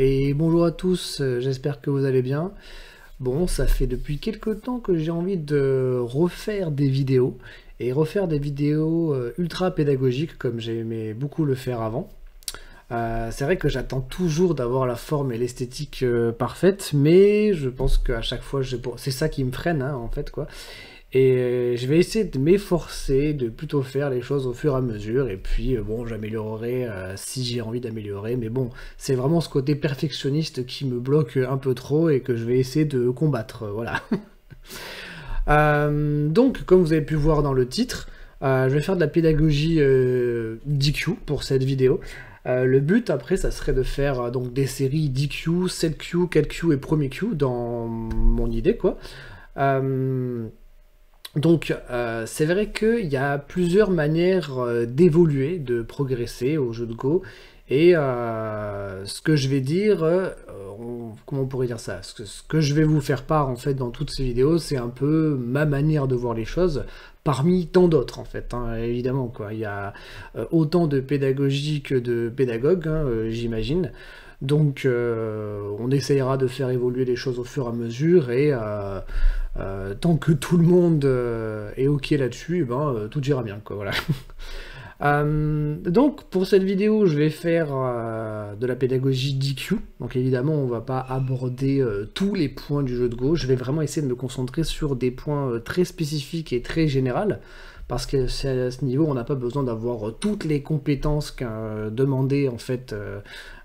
et bonjour à tous, euh, j'espère que vous allez bien. Bon, ça fait depuis quelques temps que j'ai envie de refaire des vidéos, et refaire des vidéos euh, ultra pédagogiques comme j'ai aimé beaucoup le faire avant. Euh, c'est vrai que j'attends toujours d'avoir la forme et l'esthétique parfaite, mais je pense qu'à chaque fois, je... c'est ça qui me freine hein, en fait quoi. Et euh, je vais essayer de m'efforcer de plutôt faire les choses au fur et à mesure. Et puis, euh, bon, j'améliorerai euh, si j'ai envie d'améliorer. Mais bon, c'est vraiment ce côté perfectionniste qui me bloque un peu trop et que je vais essayer de combattre. Voilà. donc, comme vous avez pu voir dans le titre, je vais faire de la pédagogie DQ pour cette vidéo. le but après, ça serait de faire donc des séries DQ 7Q, 4Q et 1 Q dans mon idée quoi. Euh... Donc euh, c'est vrai qu'il y a plusieurs manières euh, d'évoluer, de progresser au jeu de Go. Et euh, ce que je vais dire, comment on pourrait dire ça ce que, je vais vous faire part en fait dans toutes ces vidéos, c'est un peu ma manière de voir les choses parmi tant d'autres en fait, hein, évidemment quoi. Il y a autant de pédagogie que de pédagogues, hein, j'imagine. Donc on essayera de faire évoluer les choses au fur et à mesure et euh, tant que tout le monde euh, est ok là-dessus, eh ben, euh, tout ira bien. donc pour cette vidéo, je vais faire de la pédagogie DQ. Donc évidemment, on ne va pas aborder tous les points du jeu de Go. Je vais vraiment essayer de me concentrer sur des points très spécifiques et très généraux parce que à ce niveau on n'a pas besoin d'avoir euh, toutes les compétences euh, demandées en fait euh,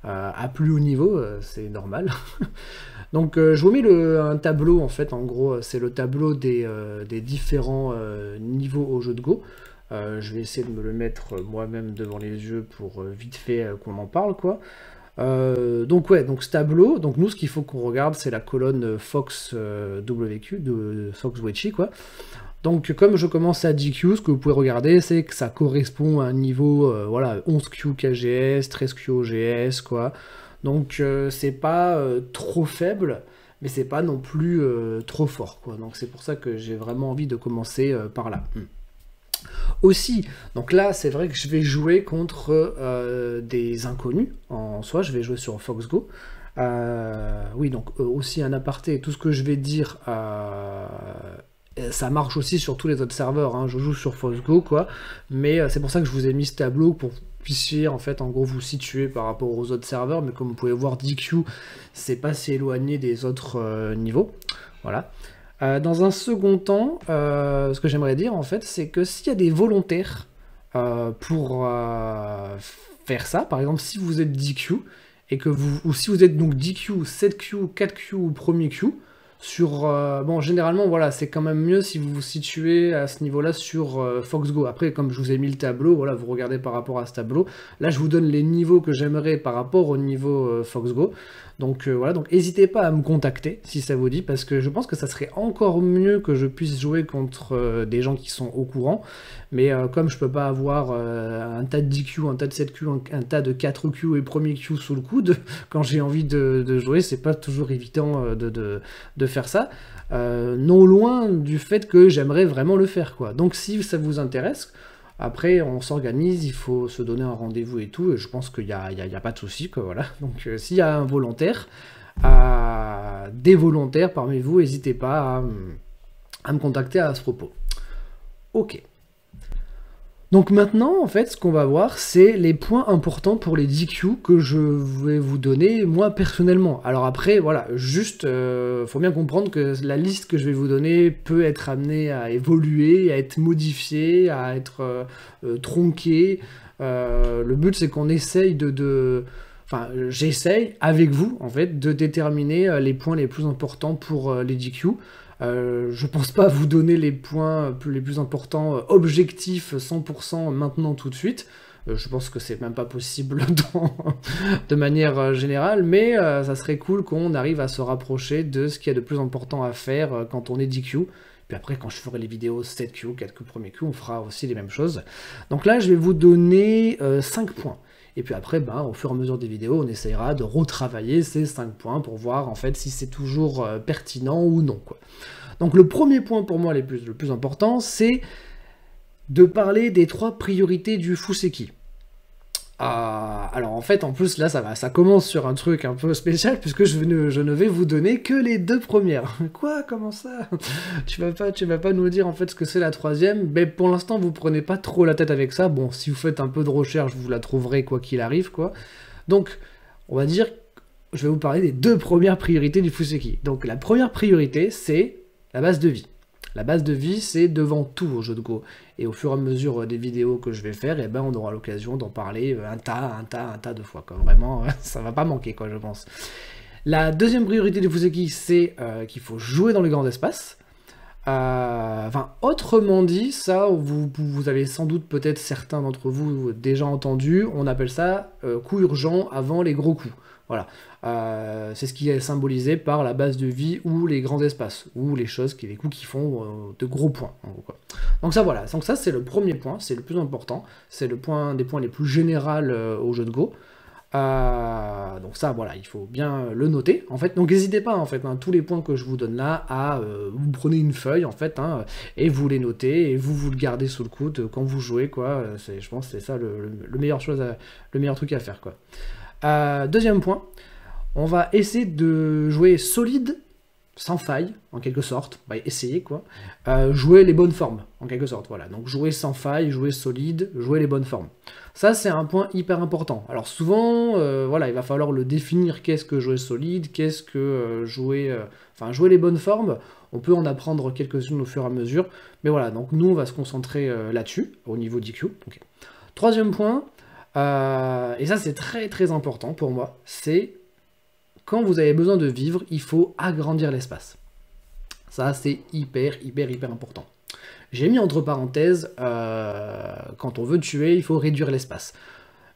à plus haut niveau, c'est normal. Donc je vous mets un tableau en fait, en gros c'est le tableau des, différents niveaux au jeu de Go. je vais essayer de me le mettre moi-même devant les yeux pour vite fait qu'on en parle quoi. donc ouais, donc ce tableau, donc nous ce qu'il faut qu'on regarde c'est la colonne Fox WQ de Fox Wechi quoi. Donc comme je commence à 10 Q, ce que vous pouvez regarder, c'est que ça correspond à un niveau euh, voilà, 11 Q KGS, 13 Q OGS, quoi. Donc euh, c'est pas euh, trop faible, mais c'est pas non plus trop fort, quoi. Donc c'est pour ça que j'ai vraiment envie de commencer par là. Hmm. Aussi, donc là c'est vrai que je vais jouer contre des inconnus en soi, je vais jouer sur FoxGo. oui, donc aussi un aparté, tout ce que je vais dire euh, ça marche aussi sur tous les autres serveurs. Hein. Je joue sur Fosgo, quoi. Mais euh, c'est pour ça que je vous ai mis ce tableau pour que en fait en gros vous situer par rapport aux autres serveurs mais comme vous pouvez voir DQ c'est pas si éloigné des autres euh, niveaux voilà dans un second temps ce que j'aimerais dire en fait c'est que s'il y a des volontaires pour faire ça par exemple si vous êtes DQ et que vous ou si vous êtes donc DQ 7Q 4Q ou 1er q 4 q ou 1 q sur, euh, bon, généralement, voilà, c'est quand même mieux si vous vous situez à ce niveau-là sur euh, FoxGo. Après, comme je vous ai mis le tableau, voilà, vous regardez par rapport à ce tableau. Là, je vous donne les niveaux que j'aimerais par rapport au niveau euh, FoxGo. Donc euh, voilà, donc n'hésitez pas à me contacter si ça vous dit, parce que je pense que ça serait encore mieux que je puisse jouer contre euh, des gens qui sont au courant. Mais euh, comme je peux pas avoir un tas de 10Q, un tas de 7Q, un, tas de 4Q et premier Q sous le coude, quand j'ai envie de, jouer, jouer, c'est pas toujours évident de, de faire ça. non loin du fait que j'aimerais vraiment le faire, quoi. Donc si ça vous intéresse, après, on s'organise, il faut se donner un rendez-vous et tout, et je pense qu'il n'y a, pas de souci, voilà. Donc, euh, s'il y a un volontaire, des volontaires parmi vous, n'hésitez pas à me contacter à ce propos. Ok. Donc maintenant, en fait, ce qu'on va voir, c'est les points importants pour les DQ que je vais vous donner moi personnellement. Alors après, voilà, juste, euh, faut bien comprendre que la liste que je vais vous donner peut être amenée à évoluer, à être modifiée, à être euh, euh, tronquée. le but, c'est qu'on essaye de, de enfin j'essaye avec vous en fait de déterminer les points les plus importants pour les DQ. Euh, je ne pense pas vous donner les points les plus importants euh, objectifs 100% maintenant tout de suite. Euh, je pense que c'est même pas possible de manière générale, mais ça serait cool qu'on arrive à se rapprocher de ce qu'il y a de plus important à faire quand on est DQ. Puis après, quand je ferai les vidéos 7Q, 4Q, 1 Q, on fera aussi les mêmes choses. Donc là, je vais vous donner 5 points. Et puis après, ben, au fur et à mesure des vidéos, on essayera de retravailler ces 5 points pour voir en fait si c'est toujours euh, pertinent ou non. Donc le premier point pour moi le plus important, c'est de parler des trois priorités du Fuseki. Alors en fait, en plus, là, ça, va, ça commence sur un truc un peu spécial, puisque je ne, je ne vais vous donner que les deux premières. Quoi Comment ça tu vas, pas, tu vas pas nous dire en fait ce que c'est la troisième, mais pour l'instant, vous prenez pas trop la tête avec ça. Bon, si vous faites un peu de recherche, vous la trouverez quoi qu'il arrive, quoi. Donc, on va dire, je vais vous parler des deux premières priorités du Fuseki. Donc la première priorité, c'est la base de vie. La base de vie, c'est devant tout au jeu de Go. Et au fur et à mesure euh, des vidéos que je vais faire, eh ben, on aura l'occasion d'en parler euh, un tas, un tas, un tas de fois. Vraiment, ça va pas manquer, quoi, je pense. La deuxième priorité de Fuseki, c'est euh, qu'il faut jouer dans les grands espaces. autrement dit, ça, vous, avez sans doute peut-être certains d'entre vous déjà entendu, on appelle ça coup urgent avant les gros coups. Voilà. Euh, c'est ce qui est symbolisé par la base de vie ou les grands espaces, ou les choses qui, les coups qui font euh, de gros points. Donc ça voilà, donc ça c'est le premier point, c'est le plus important, c'est le point des points les plus généraux euh, au jeu de Go. donc ça voilà, il faut bien le noter en fait. Donc n'hésitez pas en fait, hein, tous les points que je vous donne là, à vous prenez une feuille en fait hein, et vous les notez et vous vous le gardez sous le coude quand vous jouez quoi. je pense c'est ça le, meilleur chose, le meilleur truc à faire quoi. Euh, deuxième point, on va essayer de jouer solide, sans faille, en quelque sorte. Bah, essayer, quoi. Euh, jouer les bonnes formes, en quelque sorte. Voilà. Donc jouer sans faille, jouer solide, jouer les bonnes formes. Ça, c'est un point hyper important. Alors souvent, euh, voilà, il va falloir le définir. Qu'est-ce que jouer solide Qu'est-ce que jouer... Enfin, jouer les bonnes formes. On peut en apprendre quelques-unes au fur et à mesure. Mais voilà, donc nous, on va se concentrer là-dessus, au niveau d'IQ. Troisième point, euh, et ça, c'est très très important pour moi. C'est quand vous avez besoin de vivre, il faut agrandir l'espace. Ça, c'est hyper hyper hyper important. J'ai mis entre parenthèses, euh, quand on veut tuer, il faut réduire l'espace.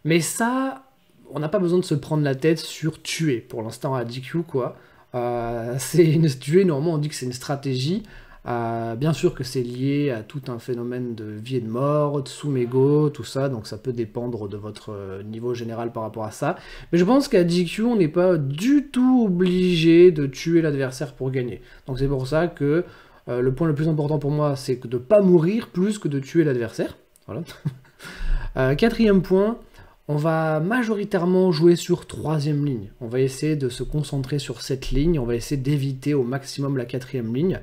Mais ça, on n'a pas besoin de se prendre la tête sur tuer. Pour l'instant, à DQ, quoi. Euh, c'est une tuer, normalement, on dit que c'est une stratégie. Euh, bien sûr que c'est lié à tout un phénomène de vie et de mort, de sous tout ça, donc ça peut dépendre de votre euh, niveau général par rapport à ça. Mais je pense qu'à DQ, on n'est pas du tout obligé de tuer l'adversaire pour gagner. Donc c'est pour ça que euh, le point le plus important pour moi, c'est de de pas mourir plus que de tuer l'adversaire. quatrième point, on va majoritairement jouer sur troisième ligne. On va essayer de se concentrer sur cette ligne, on va essayer d'éviter au maximum la quatrième ligne.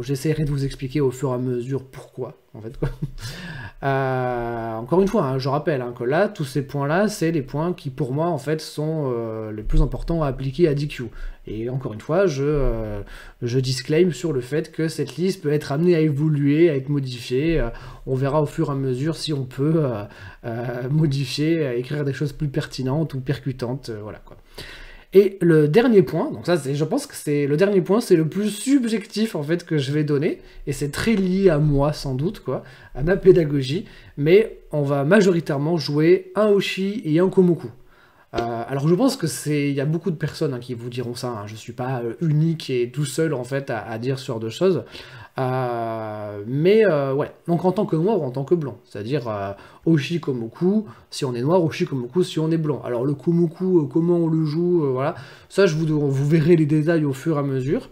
J'essaierai de vous expliquer au fur et à mesure pourquoi, en fait. Euh, encore une fois, hein, je rappelle hein, que là, tous ces points-là, c'est les points qui, pour moi, en fait, sont euh, les plus importants à appliquer à DQ. Et encore une fois, je, euh, je disclaim sur le fait que cette liste peut être amenée à évoluer, à être modifiée. on verra au fur et à mesure si on peut modifier, écrire des choses plus pertinentes ou percutantes, voilà quoi. Et le dernier point, donc ça je pense que c'est le dernier point, c'est le plus subjectif en fait que je vais donner, et c'est très lié à moi sans doute, quoi, à ma pédagogie, mais on va majoritairement jouer un Oshi et un Komoku. Euh, alors je pense que c'est, il y a beaucoup de personnes hein, qui vous diront ça. je hein. je suis pas euh, unique et tout seul en fait à, à dire ce genre de choses. Euh, mais euh, ouais, donc en tant que noir ou en tant que blanc, c'est-à-dire euh, Oshikomoku si on est noir, Oshikomoku si on est blanc. Alors le Komoku, euh, comment on le joue, voilà, ça je vous, vous verrez les détails au fur et à mesure.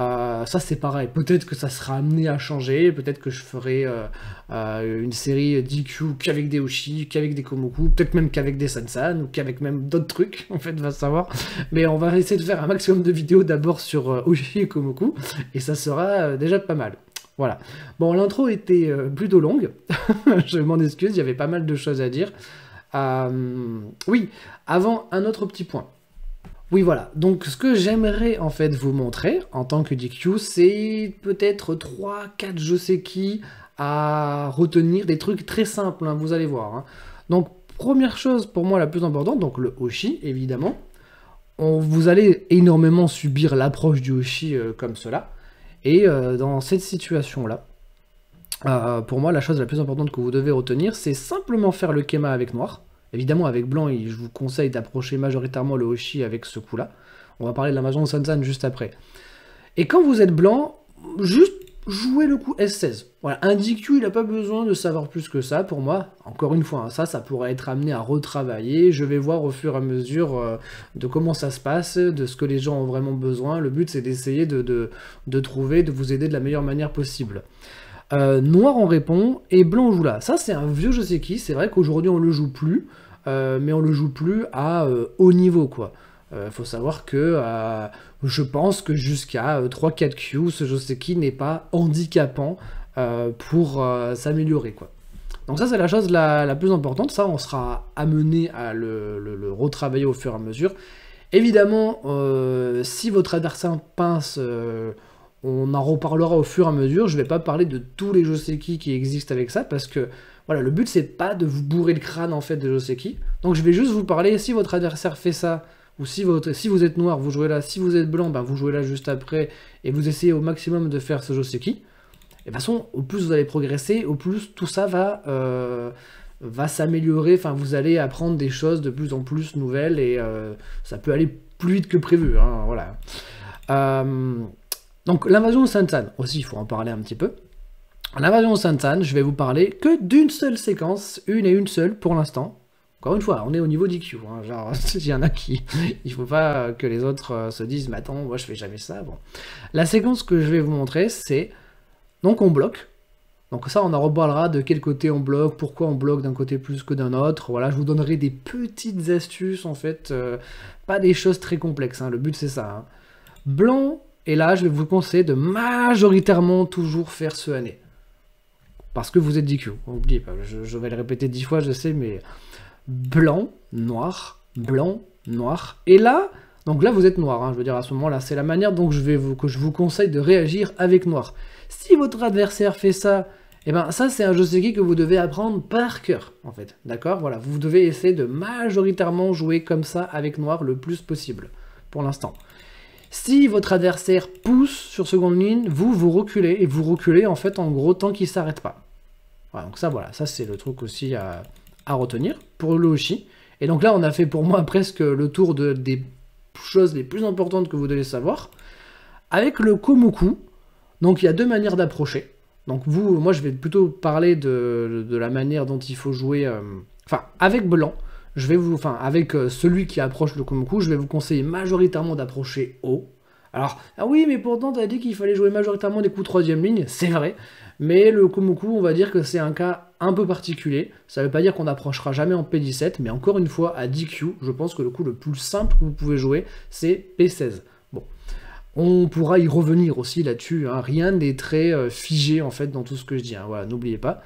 Euh, ça c'est pareil, peut-être que ça sera amené à changer, peut-être que je ferai euh, euh, une série DQ qu'avec des Oshi, qu'avec des Komoku, peut-être même qu'avec des Sansan, ou qu'avec même d'autres trucs, en fait, va savoir. Mais on va essayer de faire un maximum de vidéos d'abord sur Oshi et Komoku, et ça sera déjà pas mal. Voilà. Bon, l'intro était plutôt longue, je m'en excuse, il y avait pas mal de choses à dire. oui, avant, un autre petit point. Oui, voilà. Donc, ce que j'aimerais en fait vous montrer en tant que DQ, c'est peut-être 3, 4, je sais qui, à retenir des trucs très simples, hein, vous allez voir. Hein. Donc, première chose pour moi la plus importante, donc le Hoshi, évidemment. On, vous allez énormément subir l'approche du Hoshi euh, comme cela. Et euh, dans cette situation-là, euh, pour moi, la chose la plus importante que vous devez retenir, c'est simplement faire le Kema avec noir. Évidemment, avec Blanc, je vous conseille d'approcher majoritairement le Hoshi avec ce coup-là. On va parler de la maison de Sansan juste après. Et quand vous êtes Blanc, juste jouez le coup S16. Voilà, un il n'a pas besoin de savoir plus que ça pour moi. Encore une fois, hein, ça, ça pourrait être amené à retravailler. Je vais voir au fur et à mesure euh, de comment ça se passe, de ce que les gens ont vraiment besoin. Le but, c'est d'essayer de, trouver, de vous aider de la meilleure manière possible. Euh, noir en répond et blanc joue là. Ça, c'est un vieux je sais qui. C'est vrai qu'aujourd'hui, on le joue plus. Euh, mais on le joue plus à euh, haut niveau, quoi. Euh, faut savoir que je pense que jusqu'à 3-4 Q, ce Joseki n'est pas handicapant pour s'améliorer, quoi. Donc ça, c'est la chose la, plus importante. Ça, on sera amené à le, retravailler au fur et à mesure. Évidemment, si votre adversaire pince, on en reparlera au fur et à mesure. Je ne vais pas parler de tous les Joseki qui existent avec ça, parce que voilà, le but c'est pas de vous bourrer le crâne en fait de joseki, Donc je vais juste vous parler, si votre adversaire fait ça, ou si, votre, si vous êtes noir, vous jouez là, si vous êtes blanc, ben vous jouez là juste après, et vous essayez au maximum de faire ce joseki, Et de toute façon, au plus vous allez progresser, au plus tout ça va, euh, va s'améliorer, enfin vous allez apprendre des choses de plus en plus nouvelles, et euh, ça peut aller plus vite que prévu, hein, voilà. Euh, donc l'invasion de Sansan, aussi il faut en parler un petit peu. En Invasion anne je vais vous parler que d'une seule séquence, une et une seule pour l'instant. Encore une fois, on est au niveau d'IQ. Hein. genre, il y en a qui. Il faut pas que les autres euh, se disent, mais attends, moi je fais jamais ça. Bon. La séquence que je vais vous montrer, c'est. Donc on bloque. Donc ça, on en reparlera de quel côté on bloque, pourquoi on bloque d'un côté plus que d'un autre. Voilà, je vous donnerai des petites astuces en fait, euh, pas des choses très complexes. Hein. le but c'est ça. Hein. Blanc, et là je vais vous conseiller de majoritairement toujours faire ce année. Parce que vous êtes DQ. N'oubliez pas, je, vais le répéter dix fois, je sais, mais blanc, noir, blanc, noir. Et là, donc là vous êtes noir, hein. je veux dire à ce moment-là, c'est la manière dont je vais vous, que je vous conseille de réagir avec noir. Si votre adversaire fait ça, et eh ben ça c'est un jeu qui que vous devez apprendre par cœur en fait, d'accord Voilà, vous devez essayer de majoritairement jouer comme ça avec noir le plus possible pour l'instant. Si votre adversaire pousse sur seconde ligne, vous vous reculez et vous reculez en fait en gros tant qu'il s'arrête pas. Voilà, donc ça, voilà, ça c'est le truc aussi à, retenir pour l'Oshi. Et donc là, on a fait pour moi presque le tour de, des choses les plus importantes que vous devez savoir. Avec le Komoku, donc il y a deux manières d'approcher. Donc vous, moi je vais plutôt parler de, la manière dont il faut jouer, euh, enfin avec blanc, je vais vous, enfin avec euh, celui qui approche le Komoku, je vais vous conseiller majoritairement d'approcher haut. Alors, ah oui, mais pourtant t'as dit qu'il fallait jouer majoritairement des coups troisième ligne, c'est vrai, mais le Komoku, on va dire que c'est un cas un peu particulier. Ça ne veut pas dire qu'on n'approchera jamais en P17, mais encore une fois, à 10 Q, je pense que le coup le plus simple que vous pouvez jouer, c'est P16. Bon. On pourra y revenir aussi là-dessus. Hein. Rien n'est très euh, figé en fait dans tout ce que je dis. Hein. Voilà, n'oubliez pas.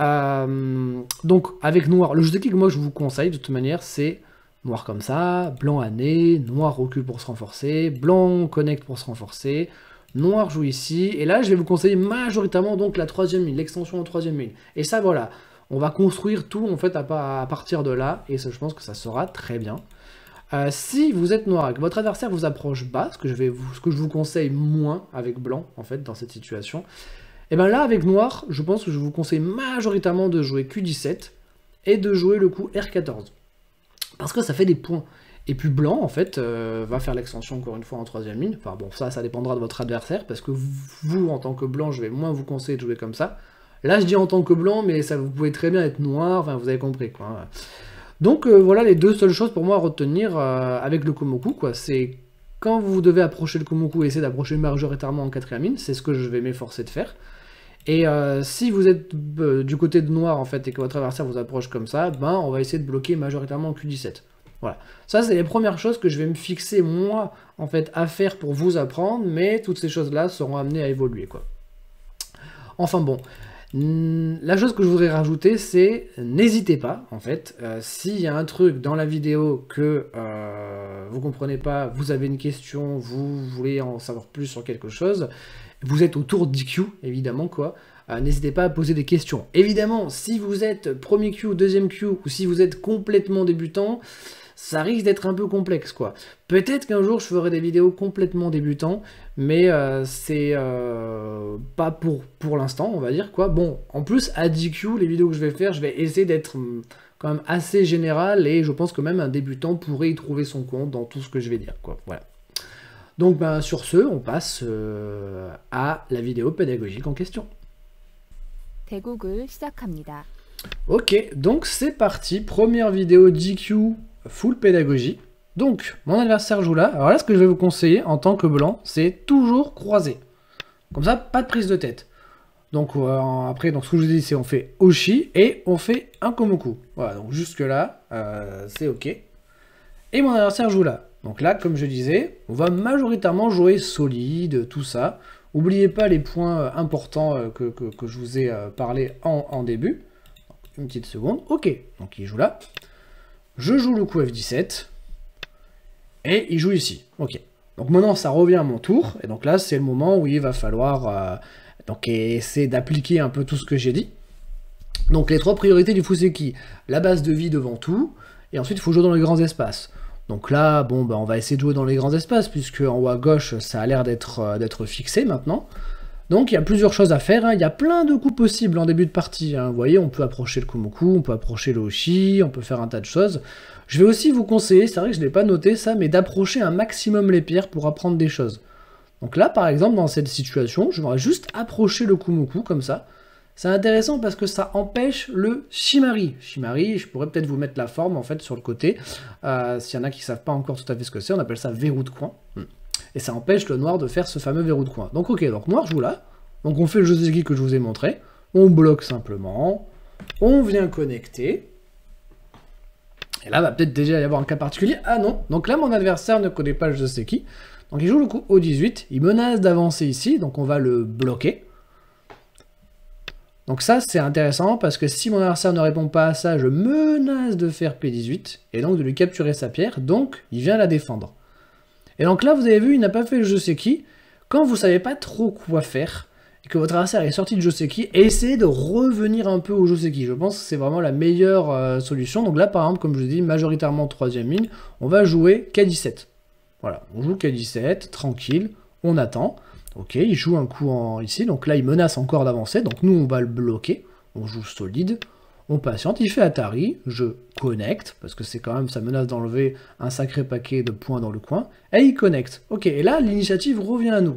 Euh, donc avec noir, le jeu de que moi je vous conseille de toute manière, c'est noir comme ça, blanc nez, noir recul pour se renforcer, blanc connect pour se renforcer, noir joue ici. Et là, je vais vous conseiller majoritairement donc la troisième mine, l'extension en troisième mine. Et ça, voilà, on va construire tout en fait à, partir de là. Et ça, je pense que ça sera très bien. Euh, si vous êtes noir que votre adversaire vous approche bas, ce que, je vais vous, ce que je vous conseille moins avec blanc, en fait, dans cette situation, et eh bien là, avec noir, je pense que je vous conseille majoritairement de jouer Q17 et de jouer le coup R14. Parce que ça fait des points. Et puis blanc, en fait, euh, va faire l'extension encore une fois en troisième mine. Enfin bon, ça, ça dépendra de votre adversaire, parce que vous, en tant que blanc, je vais moins vous conseiller de jouer comme ça. Là, je dis en tant que blanc, mais ça, vous pouvez très bien être noir, enfin, vous avez compris, quoi. Donc euh, voilà les deux seules choses pour moi à retenir euh, avec le Komoku, quoi. C'est quand vous devez approcher le Komoku, essayer d'approcher majoritairement en quatrième mine, c'est ce que je vais m'efforcer de faire. Et si vous êtes du côté de noir en fait et que votre adversaire vous approche comme ça, ben on va essayer de bloquer majoritairement en Q17. Voilà. Ça, c'est les premières choses que je vais me fixer, moi, en fait, à faire pour vous apprendre, mais toutes ces choses-là seront amenées à évoluer, quoi. Enfin bon, la chose que je voudrais rajouter, c'est n'hésitez pas, en fait, euh, s'il y a un truc dans la vidéo que euh, vous comprenez pas, vous avez une question, vous voulez en savoir plus sur quelque chose, vous êtes autour d'IQ, évidemment, quoi. Euh, n'hésitez pas à poser des questions. Évidemment, si vous êtes premier Q, deuxième Q, ou si vous êtes complètement débutant, ça risque d'être un peu complexe quoi. Peut-être qu'un jour je ferai des vidéos complètement débutants, mais euh, c'est euh, pas pour, pour l'instant on va dire quoi. Bon, en plus à DQ, les vidéos que je vais faire, je vais essayer d'être hum, quand même assez général et je pense que même un débutant pourrait y trouver son compte dans tout ce que je vais dire quoi. Voilà. Donc ben, sur ce, on passe euh, à la vidéo pédagogique en question. Ok, donc c'est parti. Première vidéo DQ full pédagogie. Donc, mon adversaire joue là. Alors là, ce que je vais vous conseiller en tant que blanc, c'est toujours croiser. Comme ça, pas de prise de tête. Donc euh, après, donc, ce que je vous dis, c'est on fait Oshi et on fait un Komoku. Voilà, donc jusque là, euh, c'est ok. Et mon adversaire joue là. Donc là, comme je disais, on va majoritairement jouer solide, tout ça. Oubliez pas les points euh, importants que, que, je vous ai parlé en, en début. Une petite seconde, ok. Donc il joue là. Je joue le coup F17. Et il joue ici. Ok. Donc maintenant, ça revient à mon tour. Et donc là, c'est le moment où il va falloir euh, donc essayer d'appliquer un peu tout ce que j'ai dit. Donc les trois priorités du qui La base de vie devant tout. Et ensuite, il faut jouer dans les grands espaces. Donc là, bon, bah, on va essayer de jouer dans les grands espaces, puisque en haut à gauche, ça a l'air d'être euh, fixé maintenant. Donc il y a plusieurs choses à faire, hein. il y a plein de coups possibles en début de partie. Hein. Vous voyez, on peut approcher le Kumoku, on peut approcher le Oshi, on peut faire un tas de choses. Je vais aussi vous conseiller, c'est vrai que je n'ai pas noté ça, mais d'approcher un maximum les pierres pour apprendre des choses. Donc là, par exemple, dans cette situation, je vais juste approcher le Kumoku comme ça. C'est intéressant parce que ça empêche le Shimari. Shimari, je pourrais peut-être vous mettre la forme en fait sur le côté. Euh, s'il y en a qui ne savent pas encore tout à fait ce que c'est, on appelle ça verrou de coin. Hmm. Et ça empêche le noir de faire ce fameux verrou de coin. Donc ok, donc noir joue là. Donc on fait le jeu de que je vous ai montré. On bloque simplement. On vient connecter. Et là, va peut-être déjà y avoir un cas particulier. Ah non, donc là, mon adversaire ne connaît pas le sais qui. Donc il joue le coup au 18 Il menace d'avancer ici, donc on va le bloquer. Donc ça, c'est intéressant parce que si mon adversaire ne répond pas à ça, je menace de faire P18 et donc de lui capturer sa pierre. Donc, il vient la défendre. Et donc là, vous avez vu, il n'a pas fait le je sais qui. Quand vous savez pas trop quoi faire, et que votre adversaire est sorti de je sais qui, essayez de revenir un peu au je sais qui. Je pense que c'est vraiment la meilleure euh, solution. Donc là, par exemple, comme je vous dit majoritairement troisième ligne, on va jouer K17. Voilà, on joue K17, tranquille, on attend. Ok, il joue un coup en ici, donc là il menace encore d'avancer, donc nous on va le bloquer. On joue solide, on patiente, il fait Atari, je connecte, parce que c'est quand même, ça menace d'enlever un sacré paquet de points dans le coin, et il connecte. Ok, et là, l'initiative revient à nous.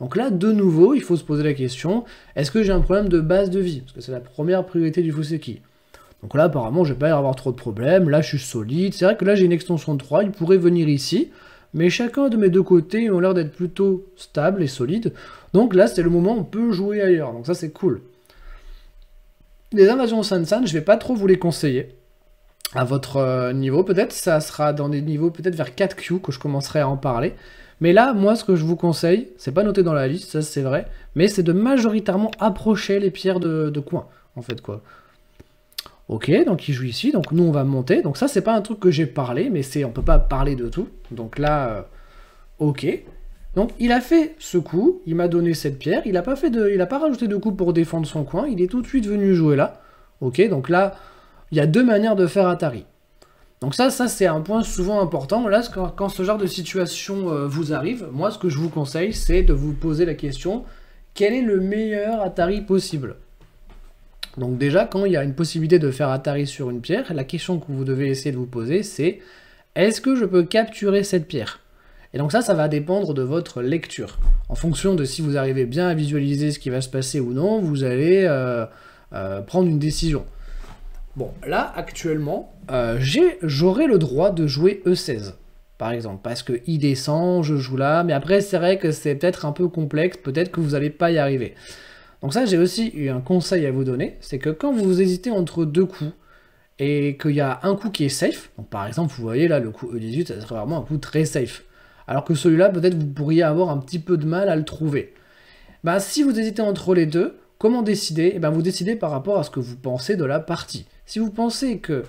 Donc là, de nouveau, il faut se poser la question, est-ce que j'ai un problème de base de vie Parce que c'est la première priorité du Fuseki. Donc là, apparemment, je vais pas avoir trop de problèmes, là, je suis solide, c'est vrai que là, j'ai une extension de 3, il pourrait venir ici, mais chacun de mes deux côtés ont l'air d'être plutôt stable et solide. Donc là, c'est le moment où on peut jouer ailleurs, donc ça, c'est cool les invasions Sansan, je vais pas trop vous les conseiller. À votre euh, niveau, peut-être, ça sera dans des niveaux peut-être vers 4Q que je commencerai à en parler. Mais là, moi, ce que je vous conseille, c'est pas noté dans la liste, ça c'est vrai, mais c'est de majoritairement approcher les pierres de, coin, en fait, quoi. Ok, donc il joue ici, donc nous on va monter. Donc ça c'est pas un truc que j'ai parlé, mais c'est on peut pas parler de tout. Donc là, euh, ok. Donc il a fait ce coup, il m'a donné cette pierre, il n'a pas, fait il pas rajouté de coup pour défendre son coin, il est tout de suite venu jouer là. Ok, donc là, il y a deux manières de faire Atari. Donc ça, ça c'est un point souvent important. Là, quand, ce genre de situation euh, vous arrive, moi ce que je vous conseille, c'est de vous poser la question, quel est le meilleur Atari possible Donc déjà, quand il y a une possibilité de faire Atari sur une pierre, la question que vous devez essayer de vous poser, c'est, est-ce que je peux capturer cette pierre et donc ça, ça va dépendre de votre lecture. En fonction de si vous arrivez bien à visualiser ce qui va se passer ou non, vous allez euh, euh, prendre une décision. Bon, là, actuellement, euh, j'aurai le droit de jouer E16, par exemple, parce que il descend, je joue là, mais après, c'est vrai que c'est peut-être un peu complexe, peut-être que vous n'allez pas y arriver. Donc ça, j'ai aussi eu un conseil à vous donner, c'est que quand vous hésitez entre deux coups, et qu'il y a un coup qui est safe, par exemple, vous voyez là, le coup E18, ça serait vraiment un coup très safe, alors que celui-là, peut-être vous pourriez avoir un petit peu de mal à le trouver. Bah, si vous hésitez entre les deux, comment décider Et eh ben, Vous décidez par rapport à ce que vous pensez de la partie. Si vous pensez que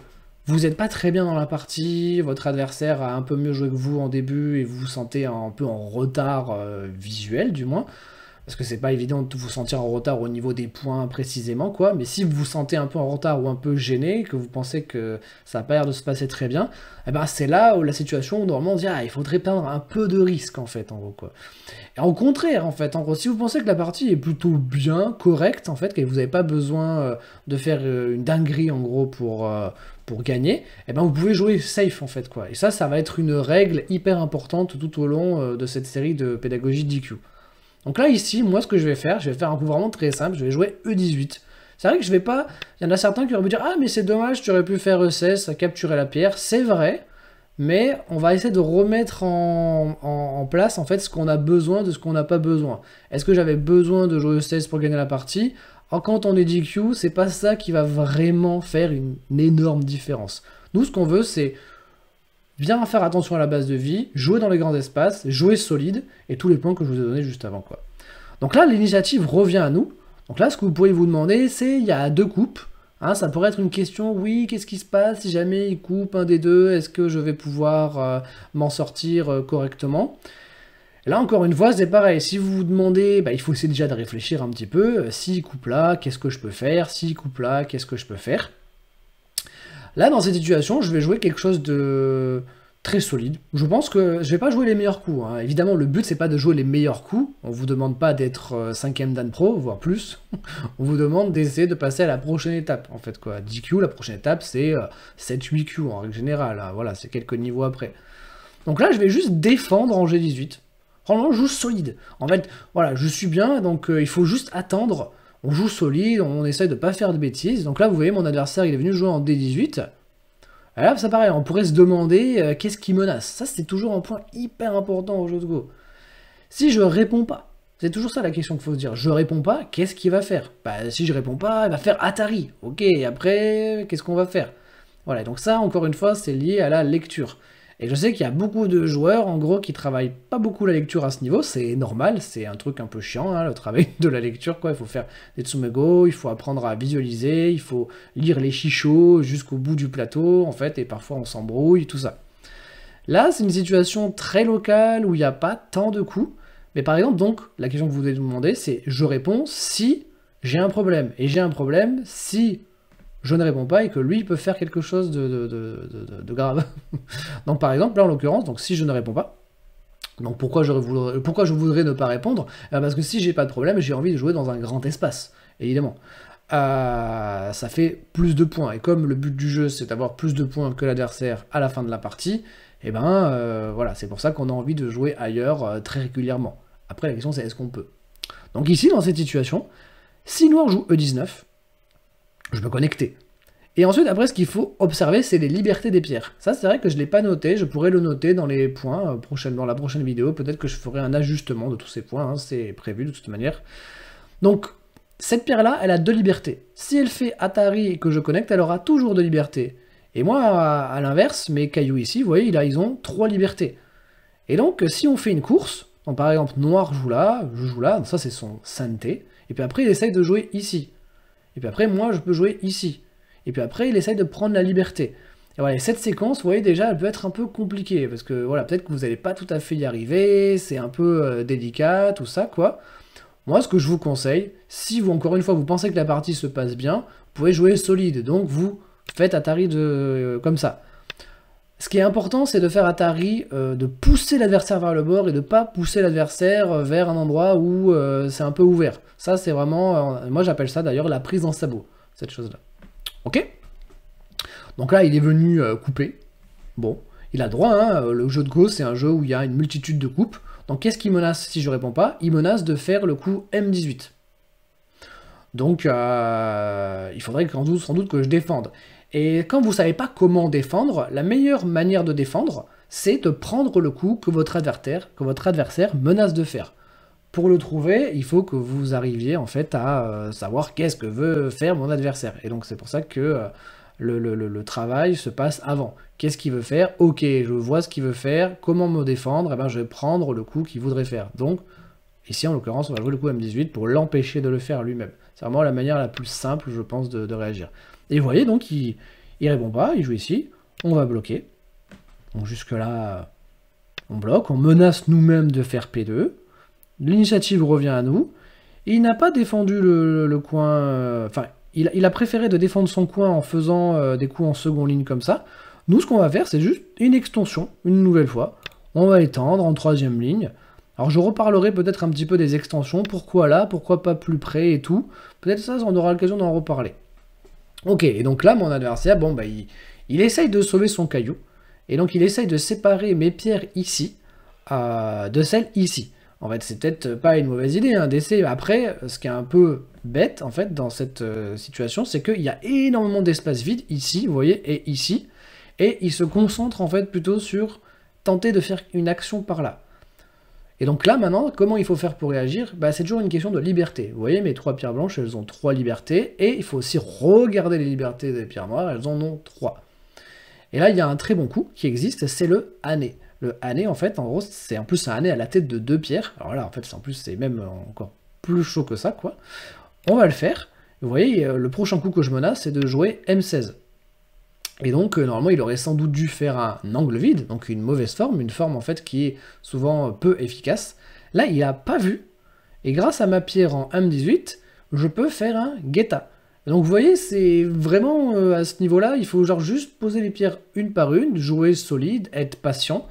vous n'êtes pas très bien dans la partie, votre adversaire a un peu mieux joué que vous en début et vous vous sentez un peu en retard euh, visuel du moins, parce que c'est pas évident de vous sentir en retard au niveau des points précisément, quoi. Mais si vous vous sentez un peu en retard ou un peu gêné, que vous pensez que ça a pas l'air de se passer très bien, eh ben c'est là où la situation où normalement on dit ah, il faudrait prendre un peu de risque en fait, en gros quoi. Et au contraire en fait, en gros si vous pensez que la partie est plutôt bien correcte en fait, que vous n'avez pas besoin euh, de faire euh, une dinguerie en gros pour euh, pour gagner, eh ben vous pouvez jouer safe en fait quoi. Et ça, ça va être une règle hyper importante tout au long de cette série de pédagogie DQ. Donc là, ici, moi, ce que je vais faire, je vais faire un coup vraiment très simple, je vais jouer E18. C'est vrai que je vais pas... Il y en a certains qui vont me dire « Ah, mais c'est dommage, tu aurais pu faire E16, ça capturait la pierre. » C'est vrai, mais on va essayer de remettre en, place, en fait, ce qu'on a besoin de ce qu'on n'a pas besoin. Est-ce que j'avais besoin de jouer E16 pour gagner la partie quand on est DQ, c'est pas ça qui va vraiment faire une énorme différence. Nous, ce qu'on veut, c'est Viens faire attention à la base de vie, jouer dans les grands espaces, jouer solide, et tous les points que je vous ai donnés juste avant. quoi. Donc là, l'initiative revient à nous. Donc là, ce que vous pourriez vous demander, c'est, il y a deux coupes, hein. ça pourrait être une question, oui, qu'est-ce qui se passe si jamais il coupe un des deux Est-ce que je vais pouvoir euh, m'en sortir euh, correctement Là, encore une fois, c'est pareil. Si vous vous demandez, bah, il faut essayer déjà de réfléchir un petit peu. Euh, s'il coupe là, qu'est-ce que je peux faire S'il coupe là, qu'est-ce que je peux faire Là, dans cette situation, je vais jouer quelque chose de très solide. Je pense que je vais pas jouer les meilleurs coups. Hein. Évidemment, le but, c'est pas de jouer les meilleurs coups. On vous demande pas d'être 5ème euh, Dan Pro, voire plus. On vous demande d'essayer de passer à la prochaine étape, en fait. quoi. 10 Q, la prochaine étape, c'est 7-8 euh, Q, en règle générale. Hein. Voilà, c'est quelques niveaux après. Donc là, je vais juste défendre en G18. Franchement, je joue solide. En fait, voilà, je suis bien, donc euh, il faut juste attendre on joue solide, on essaye de pas faire de bêtises. Donc là, vous voyez, mon adversaire, il est venu jouer en D18. là, ça paraît, on pourrait se demander euh, qu'est-ce qui menace. Ça, c'est toujours un point hyper important au jeu de Go. Si je réponds pas, c'est toujours ça la question qu'il faut se dire. Je réponds pas, qu'est-ce qu'il va faire bah, si je réponds pas, il va faire Atari. Ok, après, qu'est-ce qu'on va faire Voilà, donc ça, encore une fois, c'est lié à la lecture. Et je sais qu'il y a beaucoup de joueurs, en gros, qui travaillent pas beaucoup la lecture à ce niveau. C'est normal, c'est un truc un peu chiant, hein, le travail de la lecture. Quoi. Il faut faire des tsumego, il faut apprendre à visualiser, il faut lire les chichots jusqu'au bout du plateau, en fait, et parfois on s'embrouille, tout ça. Là, c'est une situation très locale où il n'y a pas tant de coups. Mais par exemple, donc, la question que vous devez demander, c'est je réponds si j'ai un problème. Et j'ai un problème si je ne réponds pas et que lui peut faire quelque chose de, grave. donc par exemple, là en l'occurrence, donc si je ne réponds pas, donc pourquoi je, voudrais, ne pas répondre euh, Parce que si j'ai pas de problème, j'ai envie de jouer dans un grand espace, évidemment. Euh, ça fait plus de points. Et comme le but du jeu c'est d'avoir plus de points que l'adversaire à la fin de la partie, et eh ben euh, voilà, c'est pour ça qu'on a envie de jouer ailleurs très régulièrement. Après la question c'est est-ce qu'on peut Donc ici dans cette situation, si noir joue E19, je peux connecter. Et ensuite, après, ce qu'il faut observer, c'est les libertés des pierres. Ça, c'est vrai que je ne l'ai pas noté, je pourrais le noter dans les points, euh, prochainement dans la prochaine vidéo, peut-être que je ferai un ajustement de tous ces points, hein, c'est prévu de toute manière. Donc, cette pierre-là, elle a deux libertés. Si elle fait Atari et que je connecte, elle aura toujours deux libertés. Et moi, à, l'inverse, mes cailloux ici, vous voyez, là, ils ont trois libertés. Et donc, si on fait une course, en par exemple, noir joue là, je joue là, ça c'est son santé, et puis après, il essaye de jouer ici. Et puis après, moi, je peux jouer ici. Et puis après, il essaye de prendre la liberté. Et voilà, cette séquence, vous voyez déjà, elle peut être un peu compliquée, parce que voilà, peut-être que vous n'allez pas tout à fait y arriver, c'est un peu euh, délicat, tout ça, quoi. Moi, ce que je vous conseille, si vous, encore une fois, vous pensez que la partie se passe bien, vous pouvez jouer solide, donc vous faites Atari de, euh, comme ça. Ce qui est important, c'est de faire Atari, euh, de pousser l'adversaire vers le bord et de pas pousser l'adversaire euh, vers un endroit où euh, c'est un peu ouvert. Ça, c'est vraiment, moi j'appelle ça d'ailleurs la prise en sabot, cette chose-là. Ok Donc là, il est venu couper. Bon, il a droit, hein, le jeu de Go, c'est un jeu où il y a une multitude de coupes. Donc qu'est-ce qu'il menace si je réponds pas Il menace de faire le coup M18. Donc, il faudrait sans doute que je défende. Et quand vous ne savez pas comment défendre, la meilleure manière de défendre, c'est de prendre le coup que votre adversaire, menace de faire. Pour le trouver, il faut que vous arriviez en fait à euh, savoir qu'est-ce que veut faire mon adversaire. Et donc c'est pour ça que euh, le, travail se passe avant. Qu'est-ce qu'il veut faire Ok, je vois ce qu'il veut faire, comment me défendre Eh bien, je vais prendre le coup qu'il voudrait faire. Donc ici en l'occurrence on va jouer le coup M18 pour l'empêcher de le faire lui-même. C'est vraiment la manière la plus simple je pense de réagir. Et vous voyez donc, il, il répond pas, il joue ici, on va bloquer. Donc jusque là, on bloque, on menace nous-mêmes de faire P2. L'initiative revient à nous. Et il n'a pas défendu le, coin, euh, enfin, il, a préféré de défendre son coin en faisant euh, des coups en seconde ligne comme ça. Nous, ce qu'on va faire, c'est juste une extension, une nouvelle fois. On va étendre en troisième ligne. Alors je reparlerai peut-être un petit peu des extensions, pourquoi là, pourquoi pas plus près et tout. Peut-être ça, on aura l'occasion d'en reparler. Ok, et donc là, mon adversaire, bon, bah, il, essaye de sauver son caillou. Et donc, il essaye de séparer mes pierres ici euh, de celles ici. En fait, c'est peut-être pas une mauvaise idée hein, d'essayer. Après, ce qui est un peu bête, en fait, dans cette euh, situation, c'est qu'il y a énormément d'espace vide ici, vous voyez, et ici. Et il se concentre, en fait, plutôt sur tenter de faire une action par là. Et donc là, maintenant, comment il faut faire pour réagir bah, C'est toujours une question de liberté. Vous voyez, mes trois pierres blanches, elles ont trois libertés, et il faut aussi regarder les libertés des pierres noires, elles en ont trois. Et là, il y a un très bon coup qui existe, c'est le année. Le année, en fait, en gros, c'est en plus un année à la tête de deux pierres. Alors là, en fait, c'est en plus, c'est même encore plus chaud que ça, quoi. On va le faire. Vous voyez, euh, le prochain coup que je menace, c'est de jouer M16. Et donc, euh, normalement, il aurait sans doute dû faire un angle vide, donc une mauvaise forme, une forme en fait qui est souvent peu efficace. Là, il n'a pas vu, et grâce à ma pierre en M18, je peux faire un guetta. Donc vous voyez, c'est vraiment euh, à ce niveau-là, il faut genre juste poser les pierres une par une, jouer solide, être patient,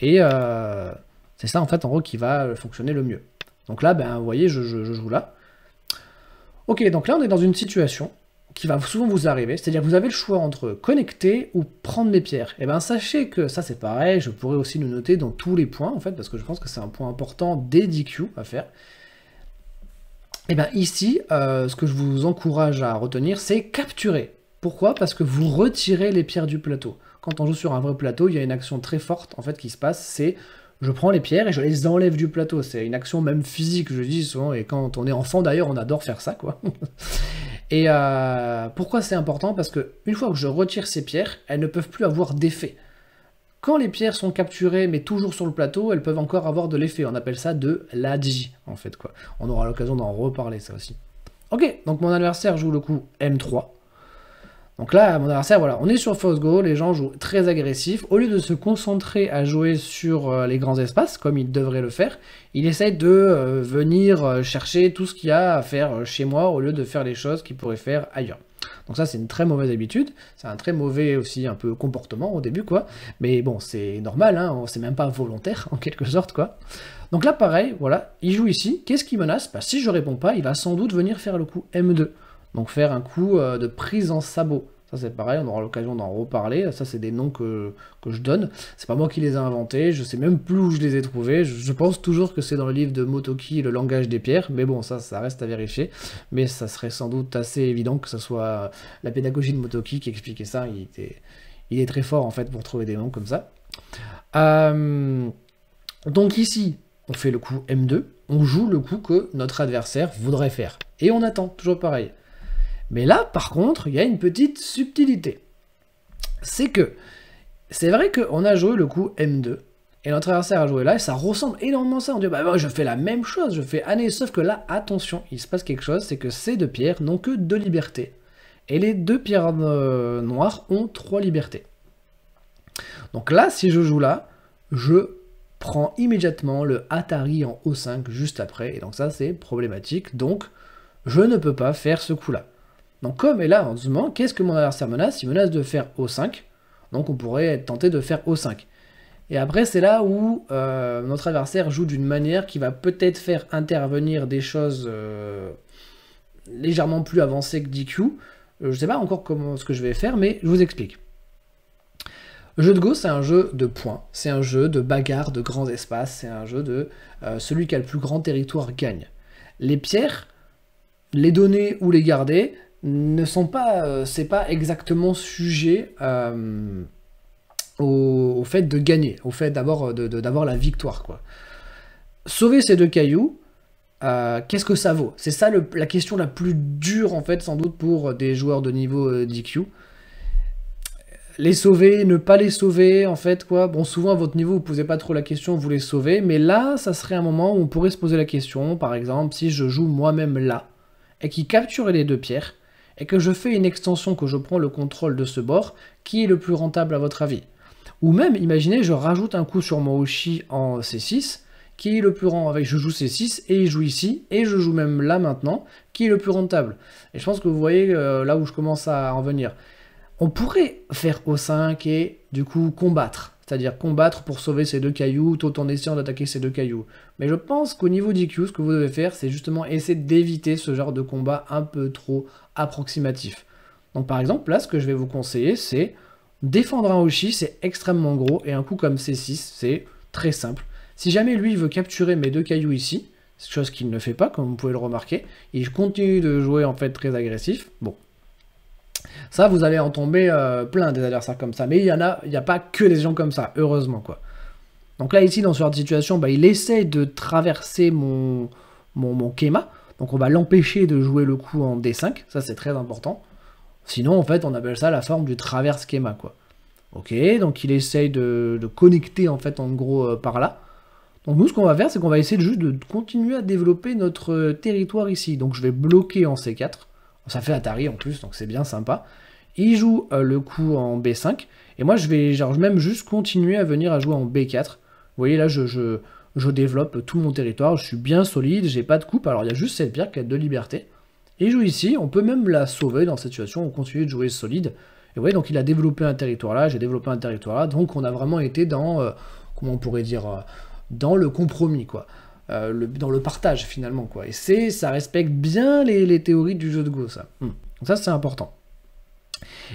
et euh, c'est ça en fait en gros qui va fonctionner le mieux. Donc là, ben, vous voyez, je joue là. Ok, donc là on est dans une situation qui va souvent vous arriver, c'est-à-dire vous avez le choix entre connecter ou prendre les pierres. Et eh bien sachez que ça c'est pareil, je pourrais aussi le noter dans tous les points en fait, parce que je pense que c'est un point important des à faire. Et eh bien ici, euh, ce que je vous encourage à retenir, c'est capturer. Pourquoi Parce que vous retirez les pierres du plateau. Quand on joue sur un vrai plateau, il y a une action très forte en fait qui se passe, c'est je prends les pierres et je les enlève du plateau. C'est une action même physique, je dis souvent, et quand on est enfant d'ailleurs, on adore faire ça, quoi. Et euh, pourquoi c'est important Parce que une fois que je retire ces pierres, elles ne peuvent plus avoir d'effet. Quand les pierres sont capturées mais toujours sur le plateau, elles peuvent encore avoir de l'effet. On appelle ça de l'adji en fait quoi. On aura l'occasion d'en reparler ça aussi. Ok, donc mon adversaire joue le coup M3. Donc là, mon adversaire, voilà, on est sur Force go, les gens jouent très agressifs. Au lieu de se concentrer à jouer sur euh, les grands espaces, comme ils devraient le faire, il essaie de euh, venir euh, chercher tout ce qu'il y a à faire chez moi, au lieu de faire les choses qu'il pourrait faire ailleurs. Donc ça, c'est une très mauvaise habitude, c'est un très mauvais aussi un peu comportement au début, quoi. Mais bon, c'est normal, hein, c'est même pas volontaire, en quelque sorte, quoi. Donc là, pareil, voilà, il joue ici, qu'est-ce qui menace bah, Si je réponds pas, il va sans doute venir faire le coup M2. Donc faire un coup euh, de prise en sabot. Ça c'est pareil, on aura l'occasion d'en reparler. Ça c'est des noms que, je donne. C'est pas moi qui les ai inventés, je sais même plus où je les ai trouvés. Je, pense toujours que c'est dans le livre de Motoki, Le langage des pierres, mais bon, ça, ça reste à vérifier. Mais ça serait sans doute assez évident que ce soit euh, la pédagogie de Motoki qui expliquait ça. Il, est très fort en fait pour trouver des noms comme ça. Euh, donc ici, on fait le coup M2, on joue le coup que notre adversaire voudrait faire. Et on attend, toujours pareil. Mais là, par contre, il y a une petite subtilité. C'est que, c'est vrai qu'on a joué le coup M2, et notre adversaire a joué là, et ça ressemble énormément à ça. On dit, bah, bah, je fais la même chose, je fais année, sauf que là, attention, il se passe quelque chose, c'est que ces deux pierres n'ont que deux libertés. Et les deux pierres euh, noires ont trois libertés. Donc là, si je joue là, je prends immédiatement le Atari en O5 juste après, et donc ça c'est problématique, donc je ne peux pas faire ce coup-là. Donc comme est là en qu'est-ce que mon adversaire menace, il menace de faire O5, donc on pourrait être tenté de faire O5. Et après c'est là où euh, notre adversaire joue d'une manière qui va peut-être faire intervenir des choses euh, légèrement plus avancées que DQ. Euh, je ne sais pas encore comment ce que je vais faire, mais je vous explique. Jeu de Go, c'est un jeu de points, c'est un jeu de bagarre, de grands espaces, c'est un jeu de celui qui a le plus grand territoire gagne. Les pierres, les donner ou les garder, ne sont pas, euh, c'est pas exactement sujet euh, au, fait de gagner, au fait euh, d'avoir la victoire. Quoi. Sauver ces deux cailloux, qu'est-ce que ça vaut C'est ça la question la plus dure, en fait, sans doute, pour des joueurs de niveau d'IQ Les sauver, ne pas les sauver, en fait, quoi. Bon, souvent, à votre niveau, vous ne posez pas trop la question, vous les sauvez. Mais là, ça serait un moment où on pourrait se poser la question, par exemple, si je joue moi-même là, et qui capturait les deux pierres, et que je fais une extension que je prends le contrôle de ce bord, qui est le plus rentable à votre avis Ou même, imaginez, je rajoute un coup sur mon Oshi en C6, qui est le plus rentable, je joue C6, et il joue ici, et je joue même là maintenant, qui est le plus rentable. Et je pense que vous voyez euh, là où je commence à en venir. On pourrait faire O5 et du coup combattre c'est-à-dire combattre pour sauver ces deux cailloux tout en essayant d'attaquer ces deux cailloux. Mais je pense qu'au niveau d'IQ, ce que vous devez faire, c'est justement essayer d'éviter ce genre de combat un peu trop approximatif. Donc par exemple, là, ce que je vais vous conseiller, c'est défendre un Oshi, c'est extrêmement gros, et un coup comme C6, c'est très simple. Si jamais lui veut capturer mes deux cailloux ici, chose qu'il ne fait pas, comme vous pouvez le remarquer, il continue de jouer en fait très agressif, bon, ça, vous allez en tomber euh, plein des adversaires comme ça. Mais il y en a, il n'y a pas que des gens comme ça, heureusement quoi. Donc là ici dans ce genre de situation, bah, il essaie de traverser mon, mon, Kema. Donc on va l'empêcher de jouer le coup en D5, ça c'est très important. Sinon en fait on appelle ça la forme du traverse Kema quoi. Ok, donc il essaye de, connecter en fait en gros euh, par là. Donc nous ce qu'on va faire c'est qu'on va essayer de, juste de continuer à développer notre euh, territoire ici. Donc je vais bloquer en C4. Ça fait Atari en plus, donc c'est bien sympa. Il joue euh, le coup en B5. Et moi, je vais genre, même juste continuer à venir à jouer en B4. Vous voyez, là, je, je, développe tout mon territoire. Je suis bien solide, j'ai pas de coupe. Alors, il y a juste cette pierre qui a de liberté. il joue ici. On peut même la sauver dans cette situation. On continue de jouer solide. Et vous voyez, donc il a développé un territoire là, j'ai développé un territoire là. Donc on a vraiment été dans, euh, comment on pourrait dire, euh, dans le compromis, quoi. Euh, dans le partage finalement quoi. Et c'est, ça respecte bien les, les, théories du jeu de Go ça. Hmm. ça c'est important.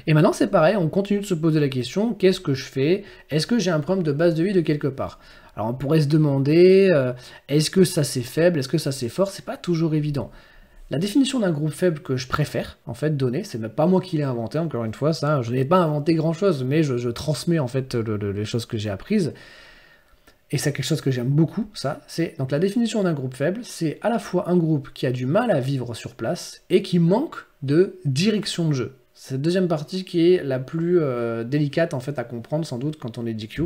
Et maintenant c'est pareil, on continue de se poser la question qu'est-ce que je fais Est-ce que j'ai un problème de base de vie de quelque part Alors on pourrait se demander euh, est-ce que ça c'est faible Est-ce que ça c'est fort C'est pas toujours évident. La définition d'un groupe faible que je préfère, en fait, donner, c'est même pas moi qui l'ai inventé, encore une fois, ça, je n'ai pas inventé grand chose, mais je, transmets, en fait, les choses que j'ai apprises et c'est quelque chose que j'aime beaucoup, ça, c'est donc la définition d'un groupe faible, c'est à la fois un groupe qui a du mal à vivre sur place et qui manque de direction de jeu. C'est la deuxième partie qui est la plus euh, délicate en fait à comprendre sans doute quand on est DQ.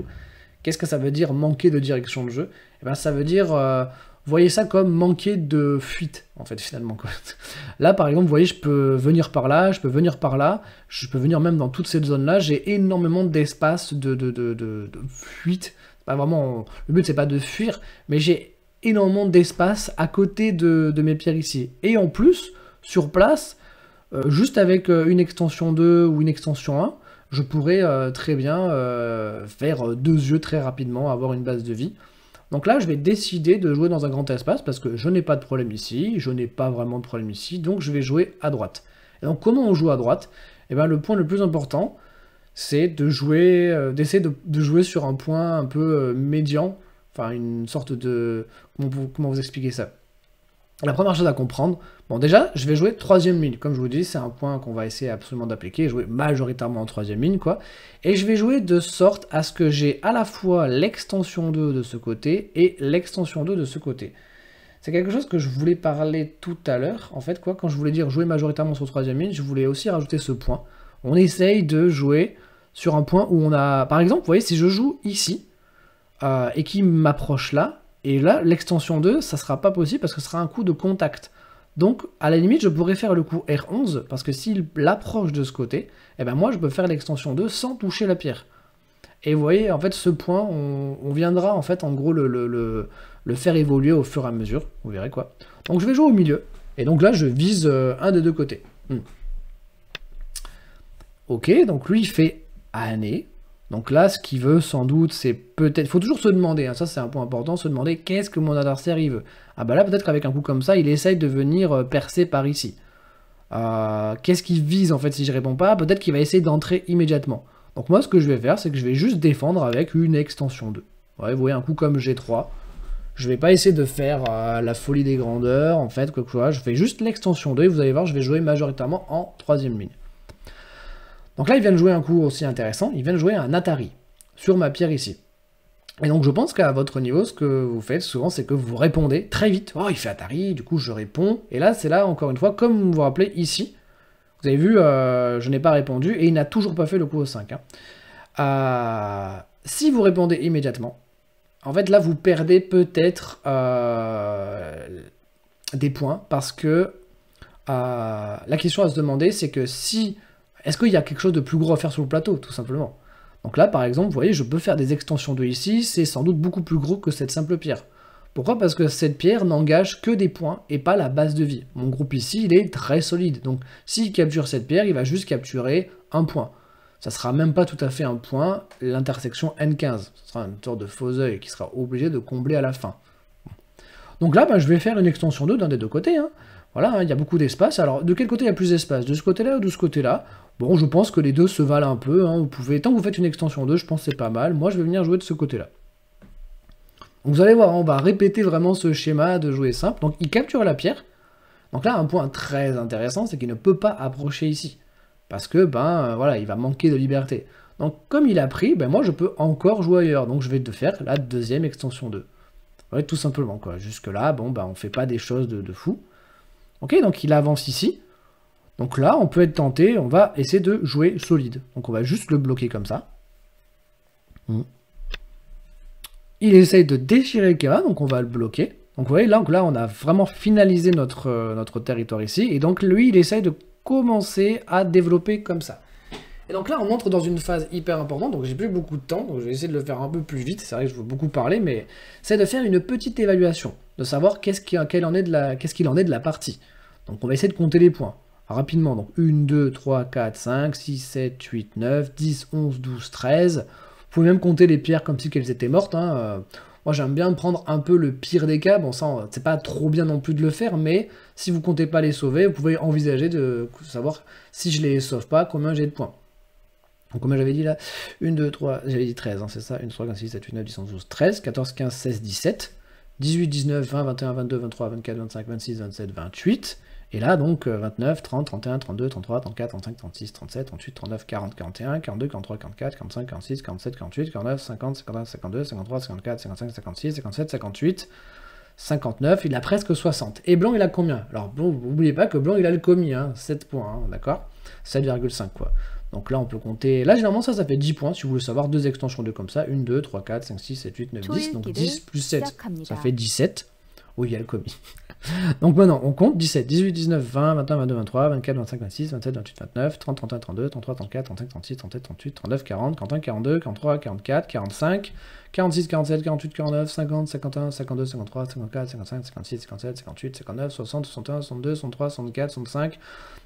Qu'est-ce que ça veut dire manquer de direction de jeu et eh bien ça veut dire euh, voyez ça comme manquer de fuite, en fait, finalement. Là, par exemple, vous voyez, je peux venir par là, je peux venir par là, je peux venir même dans toutes cette zone-là, j'ai énormément d'espace de, de, de, de, fuite vraiment, le but c'est pas de fuir, mais j'ai énormément d'espace à côté de, mes pierres ici. Et en plus, sur place, euh, juste avec euh, une extension 2 ou une extension 1, je pourrais euh, très bien faire deux yeux très rapidement, avoir une base de vie. Donc là, je vais décider de jouer dans un grand espace parce que je n'ai pas de problème ici, je n'ai pas vraiment de problème ici, donc je vais jouer à droite. Et donc comment on joue à droite Et eh bien le point le plus important, c'est de jouer, euh, d'essayer de, jouer sur un point un peu euh, médian, enfin une sorte de... Comment vous, comment vous expliquer ça La première chose à comprendre, bon déjà, je vais jouer troisième mine, comme je vous dis, c'est un point qu'on va essayer absolument d'appliquer, jouer majoritairement en troisième ligne, quoi, et je vais jouer de sorte à ce que j'ai à la fois l'extension 2 de ce côté et l'extension 2 de ce côté. C'est quelque chose que je voulais parler tout à l'heure. En fait, quoi, quand je voulais dire jouer majoritairement sur troisième mine, je voulais aussi rajouter ce point. On essaye de jouer sur un point où on a... Par exemple, vous voyez, si je joue ici, euh, et qu'il m'approche là, et là, l'extension 2, ça sera pas possible parce que ce sera un coup de contact. Donc, à la limite, je pourrais faire le coup R11, parce que s'il l'approche de ce côté, eh ben moi, je peux faire l'extension 2 sans toucher la pierre. Et vous voyez, en fait, ce point, on, viendra, en fait, en gros, le, le, faire évoluer au fur et à mesure. Vous verrez quoi. Donc, je vais jouer au milieu. Et donc là, je vise euh, un des deux côtés. Hmm. Ok, donc lui, il fait année. Donc là, ce qu'il veut sans doute, c'est peut-être. faut toujours se demander, hein, ça c'est un point important, se demander qu'est-ce que mon adversaire il veut. Ah bah là, peut-être qu'avec un coup comme ça, il essaye de venir euh, percer par ici. Euh, qu'est-ce qu'il vise en fait si je réponds pas Peut-être qu'il va essayer d'entrer immédiatement. Donc moi, ce que je vais faire, c'est que je vais juste défendre avec une extension 2. vous voyez, un coup comme G3. Je vais pas essayer de faire euh, la folie des grandeurs, en fait, quoi que Je fais juste l'extension 2 et vous allez voir, je vais jouer majoritairement en troisième ligne. Donc là, ils viennent jouer un coup aussi intéressant, ils viennent jouer un Atari, sur ma pierre ici. Et donc je pense qu'à votre niveau, ce que vous faites souvent, c'est que vous répondez très vite. Oh, il fait Atari, du coup je réponds. Et là, c'est là, encore une fois, comme vous vous rappelez ici, vous avez vu, euh, je n'ai pas répondu, et il n'a toujours pas fait le coup au 5. Hein. Euh, si vous répondez immédiatement, en fait là, vous perdez peut-être euh, des points, parce que la question à se demander, c'est que si est-ce qu'il y a quelque chose de plus gros à faire sur le plateau, tout simplement Donc là, par exemple, vous voyez, je peux faire des extensions de ici, c'est sans doute beaucoup plus gros que cette simple pierre. Pourquoi Parce que cette pierre n'engage que des points et pas la base de vie. Mon groupe ici, il est très solide. Donc s'il capture cette pierre, il va juste capturer un point. Ça sera même pas tout à fait un point, l'intersection N15. Ce sera une sorte de faux œil qui sera obligé de combler à la fin. Donc là, bah, je vais faire une extension 2 d'un des deux côtés. Hein. Voilà, hein, il y a beaucoup d'espace. Alors, de quel côté il y a plus d'espace De ce côté-là ou de ce côté-là Bon, je pense que les deux se valent un peu. Hein. Vous pouvez, tant que vous faites une extension 2, je pense que c'est pas mal. Moi, je vais venir jouer de ce côté-là. Vous allez voir, on va répéter vraiment ce schéma de jouer simple. Donc, il capture la pierre. Donc là, un point très intéressant, c'est qu'il ne peut pas approcher ici. Parce que, ben, euh, voilà, il va manquer de liberté. Donc, comme il a pris, ben moi, je peux encore jouer ailleurs. Donc, je vais faire la deuxième extension 2. Ouais, tout simplement, quoi. Jusque-là, bon, ben, on fait pas des choses de fou. Ok, donc il avance ici. Donc là, on peut être tenté, on va essayer de jouer solide. Donc on va juste le bloquer comme ça. Hmm. Il essaye de déchirer le Kera, donc on va le bloquer. Donc vous voyez, là, donc là on a vraiment finalisé notre, euh, notre territoire ici. Et donc lui, il essaye de commencer à développer comme ça. Et donc là, on entre dans une phase hyper importante, donc j'ai plus beaucoup de temps, donc je vais essayer de le faire un peu plus vite, c'est vrai que je veux beaucoup parler, mais c'est de faire une petite évaluation, de savoir qu'est-ce qu'il en, en est de la partie. Donc on va essayer de compter les points rapidement. Donc 1, 2, 3, 4, 5, 6, 7, 8, 9, 10, 11, 12, 13. Vous pouvez même compter les pierres comme si elles étaient mortes. Hein. Euh, moi j'aime bien prendre un peu le pire des cas. Bon ça c'est pas trop bien non plus de le faire, mais si vous comptez pas les sauver, vous pouvez envisager de savoir si je les sauve pas, combien j'ai de points. Donc combien j'avais dit là 1, 2, 3, j'avais dit 13, hein, c'est ça 1, 3, 4, 6, 7, 8, 9, 10, 11, 12, 13, 14, 15, 16, 17, 18, 19, 20, 21, 22, 23, 24, 25, 26, 27, 28. Et là, donc, 29, 30, 31, 32, 33, 34, 35, 36, 37, 38, 39, 40, 41, 42, 43, 44, 45, 46, 47, 48, 49, 50, 51, 52, 53, 54, 55, 56, 57, 58... 59, il a presque 60. Et Blanc, il a combien Alors, n'oubliez pas que Blanc, il a le commis, 7 hein, points, hein, d'accord 7,5 quoi. Donc là, on peut compter. Là, généralement, ça, ça fait 10 points, si vous voulez savoir, deux extensions de comme ça 1, 2, 3, 4, 5, 6, 7, 8, 9, 10. Donc 10 plus 7, ça fait 17 où il y a le commis. Donc maintenant, on compte 17, 18, 19, 20, 21, 22, 23, 24, 25, 26, 27, 28, 29, 30, 31, 32, 33, 34, 35, 36, 37, 38, 39, 40, 41, 42, 43, 44, 45, 46, 47, 48, 49, 50, 51, 52, 53, 54, 55, 56, 57, 58, 59, 60, 61, 62, 63, 64, 65.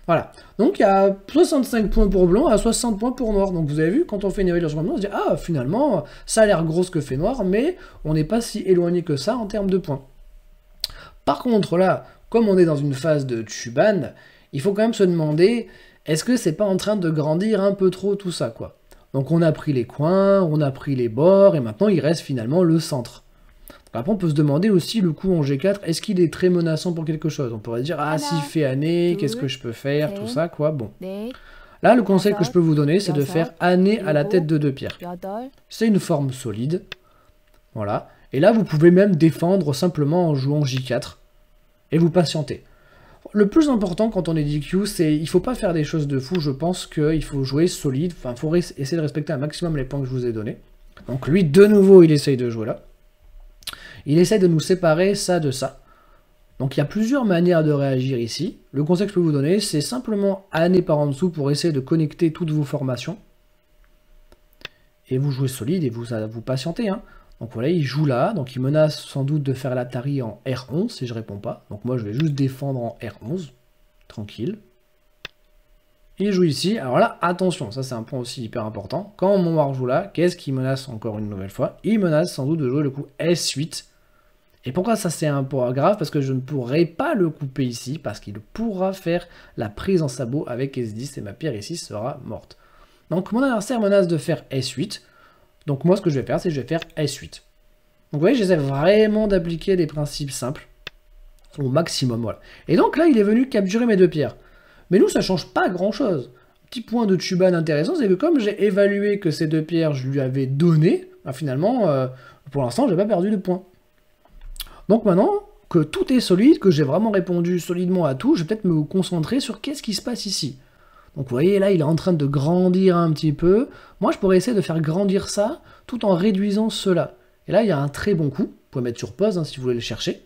Voilà. Donc il y a 65 points pour blanc à 60 points pour noir. Donc vous avez vu, quand on fait une évaluation blanc, on se dit Ah, finalement, ça a l'air gros ce que fait noir, mais on n'est pas si éloigné que ça en termes de points. Par contre, là, comme on est dans une phase de Chuban, il faut quand même se demander est-ce que c'est pas en train de grandir un peu trop tout ça, quoi Donc on a pris les coins, on a pris les bords, et maintenant il reste finalement le centre. Après, on peut se demander aussi le coup en G4, est-ce qu'il est très menaçant pour quelque chose On pourrait dire, ah, si fait année, qu'est-ce que je peux faire, tout ça, quoi, bon. Là, le conseil que je peux vous donner, c'est de faire année à la tête de deux pierres. C'est une forme solide, voilà. Et là, vous pouvez même défendre simplement en jouant J4 et vous patientez. Le plus important quand on est DQ, c'est il faut pas faire des choses de fou. Je pense qu'il faut jouer solide. Enfin, faut essayer de respecter un maximum les points que je vous ai donnés. Donc lui, de nouveau, il essaye de jouer là. Il essaie de nous séparer ça de ça. Donc il y a plusieurs manières de réagir ici. Le conseil que je peux vous donner, c'est simplement aller par en dessous pour essayer de connecter toutes vos formations. Et vous jouez solide et vous, vous patientez. Hein. Donc voilà, il joue là, donc il menace sans doute de faire l'Atari en R11 si je réponds pas. Donc moi je vais juste défendre en R11, tranquille. Il joue ici, alors là, attention, ça c'est un point aussi hyper important. Quand mon noir joue là, qu'est-ce qu'il menace encore une nouvelle fois Il menace sans doute de jouer le coup S8. Et pourquoi ça c'est un point grave Parce que je ne pourrai pas le couper ici, parce qu'il pourra faire la prise en sabot avec S10 et ma pierre ici sera morte. Donc mon adversaire menace de faire S8, donc moi, ce que je vais faire, c'est que je vais faire S8. Donc vous voyez, j'essaie vraiment d'appliquer des principes simples au maximum. Voilà. Et donc là, il est venu capturer mes deux pierres. Mais nous, ça change pas grand-chose. Petit point de Tuban intéressant, c'est que comme j'ai évalué que ces deux pierres, je lui avais donné, bah, finalement, euh, pour l'instant, je n'ai pas perdu de points. Donc maintenant que tout est solide, que j'ai vraiment répondu solidement à tout, je vais peut-être me concentrer sur qu'est-ce qui se passe ici. Donc vous voyez, là, il est en train de grandir un petit peu. Moi, je pourrais essayer de faire grandir ça tout en réduisant cela. Et là, il y a un très bon coup. Vous pouvez mettre sur pause hein, si vous voulez le chercher.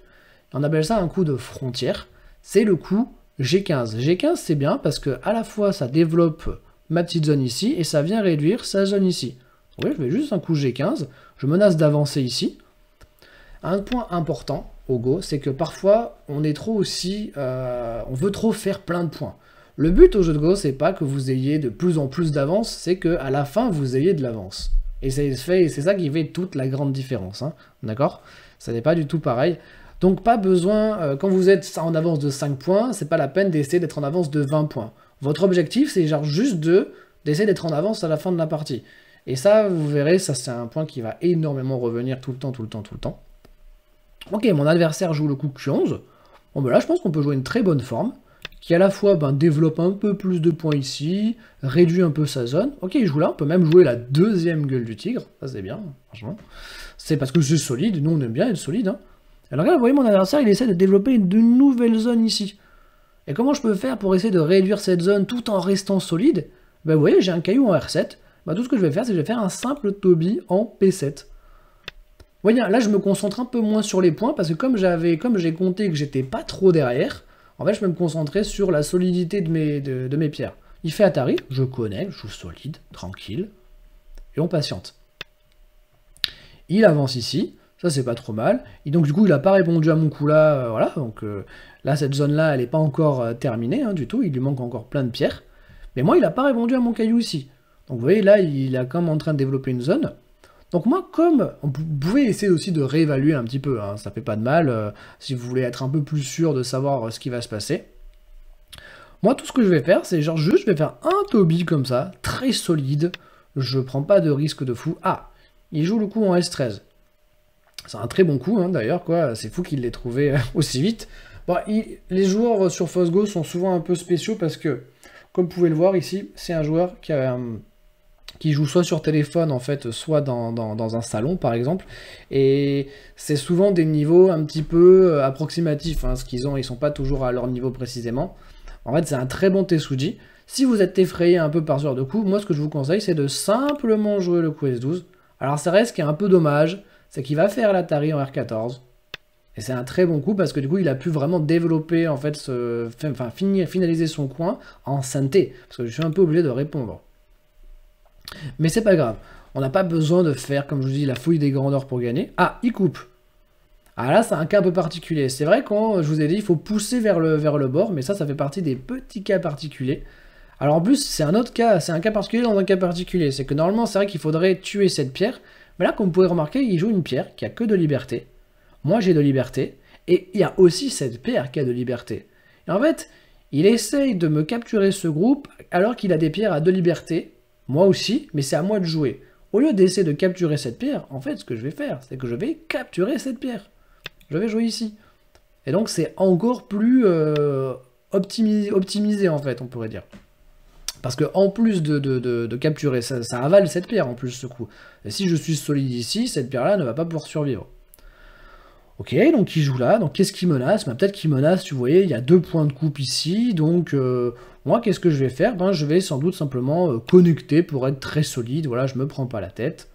On appelle ça un coup de frontière. C'est le coup G15. G15, c'est bien parce que à la fois, ça développe ma petite zone ici et ça vient réduire sa zone ici. Oui, je vais juste un coup G15. Je menace d'avancer ici. Un point important au Go, c'est que parfois, on est trop aussi... Euh, on veut trop faire plein de points. Le but au jeu de Go, c'est pas que vous ayez de plus en plus d'avance, c'est que à la fin, vous ayez de l'avance. Et c'est ça qui fait toute la grande différence, hein. d'accord Ça n'est pas du tout pareil. Donc pas besoin, euh, quand vous êtes en avance de 5 points, c'est pas la peine d'essayer d'être en avance de 20 points. Votre objectif, c'est genre juste de d'essayer d'être en avance à la fin de la partie. Et ça, vous verrez, ça c'est un point qui va énormément revenir tout le temps, tout le temps, tout le temps. Ok, mon adversaire joue le coup Q11. Bon ben là, je pense qu'on peut jouer une très bonne forme qui à la fois ben, développe un peu plus de points ici, réduit un peu sa zone. Ok, il joue là, on peut même jouer la deuxième gueule du tigre, ça c'est bien, franchement. C'est parce que c'est solide, nous on aime bien être solide. Hein. Alors là, vous voyez, mon adversaire, il essaie de développer une nouvelle zone ici. Et comment je peux faire pour essayer de réduire cette zone tout en restant solide ben, Vous voyez, j'ai un caillou en R7, ben, tout ce que je vais faire, c'est que je vais faire un simple Toby en P7. voyez, là je me concentre un peu moins sur les points, parce que comme j'avais, comme j'ai compté que j'étais pas trop derrière, en fait, je vais me concentrer sur la solidité de mes, de, mes pierres. Il fait Atari, je connais, je joue solide, tranquille, et on patiente. Il avance ici, ça c'est pas trop mal, et donc du coup il a pas répondu à mon coup là, euh, voilà, donc euh, là cette zone là elle n'est pas encore euh, terminée hein, du tout, il lui manque encore plein de pierres, mais moi il a pas répondu à mon caillou ici. Donc vous voyez là il est même en train de développer une zone, donc moi, comme vous pouvez essayer aussi de réévaluer un petit peu, ça hein, ça fait pas de mal, euh, si vous voulez être un peu plus sûr de savoir euh, ce qui va se passer. Moi, tout ce que je vais faire, c'est genre juste, je vais faire un Toby comme ça, très solide, je prends pas de risque de fou. Ah, il joue le coup en S13. C'est un très bon coup, hein, d'ailleurs, quoi. C'est fou qu'il l'ait trouvé euh, aussi vite. les joueurs sur Fosgo sont souvent un peu spéciaux parce que, comme vous pouvez le voir ici, c'est un joueur qui a... un hum, qui jouent soit sur téléphone en fait, soit dans, un salon par exemple. Et c'est souvent des niveaux un petit peu euh, approximatifs, hein, ce qu'ils ont, ils sont pas toujours à leur niveau précisément. En fait c'est un très bon Tesuji. Si vous êtes effrayé un peu par ce genre de coup, moi ce que je vous conseille c'est de simplement jouer le coup S12. Alors ça reste ce qui est un peu dommage, c'est qu'il va faire l'Atari en R14. Et c'est un très bon coup parce que du coup il a pu vraiment développer en fait, ce, enfin finir, finaliser son coin en santé. Parce que je suis un peu obligé de répondre. Mais c'est pas grave. On n'a pas besoin de faire, comme je vous dis, la fouille des grandeurs pour gagner. Ah, il coupe. Ah là, c'est un cas un peu particulier. C'est vrai qu'on je vous ai dit, il faut pousser vers le, vers le bord, mais ça, ça fait partie des petits cas particuliers. Alors en plus, c'est un autre cas, c'est un cas particulier dans un cas particulier. C'est que normalement, c'est vrai qu'il faudrait tuer cette pierre, mais là, comme vous pouvez remarquer, il joue une pierre qui a que de liberté. Moi, j'ai de liberté, et il y a aussi cette pierre qui a de liberté. Et en fait, il essaye de me capturer ce groupe alors qu'il a des pierres à deux libertés, moi aussi, mais c'est à moi de jouer. Au lieu d'essayer de capturer cette pierre, en fait, ce que je vais faire, c'est que je vais capturer cette pierre. Je vais jouer ici. Et donc, c'est encore plus euh, optimisé, en fait, on pourrait dire. Parce que en plus de, capturer, ça, ça avale cette pierre, en plus, ce coup. Et si je suis solide ici, cette pierre-là ne va pas pouvoir survivre. Ok, donc il joue là, donc qu'est-ce qui menace bah, Peut-être qu'il menace, tu voyez, il y a deux points de coupe ici, donc euh, moi qu'est-ce que je vais faire ben, Je vais sans doute simplement euh, connecter pour être très solide, voilà, je me prends pas la tête.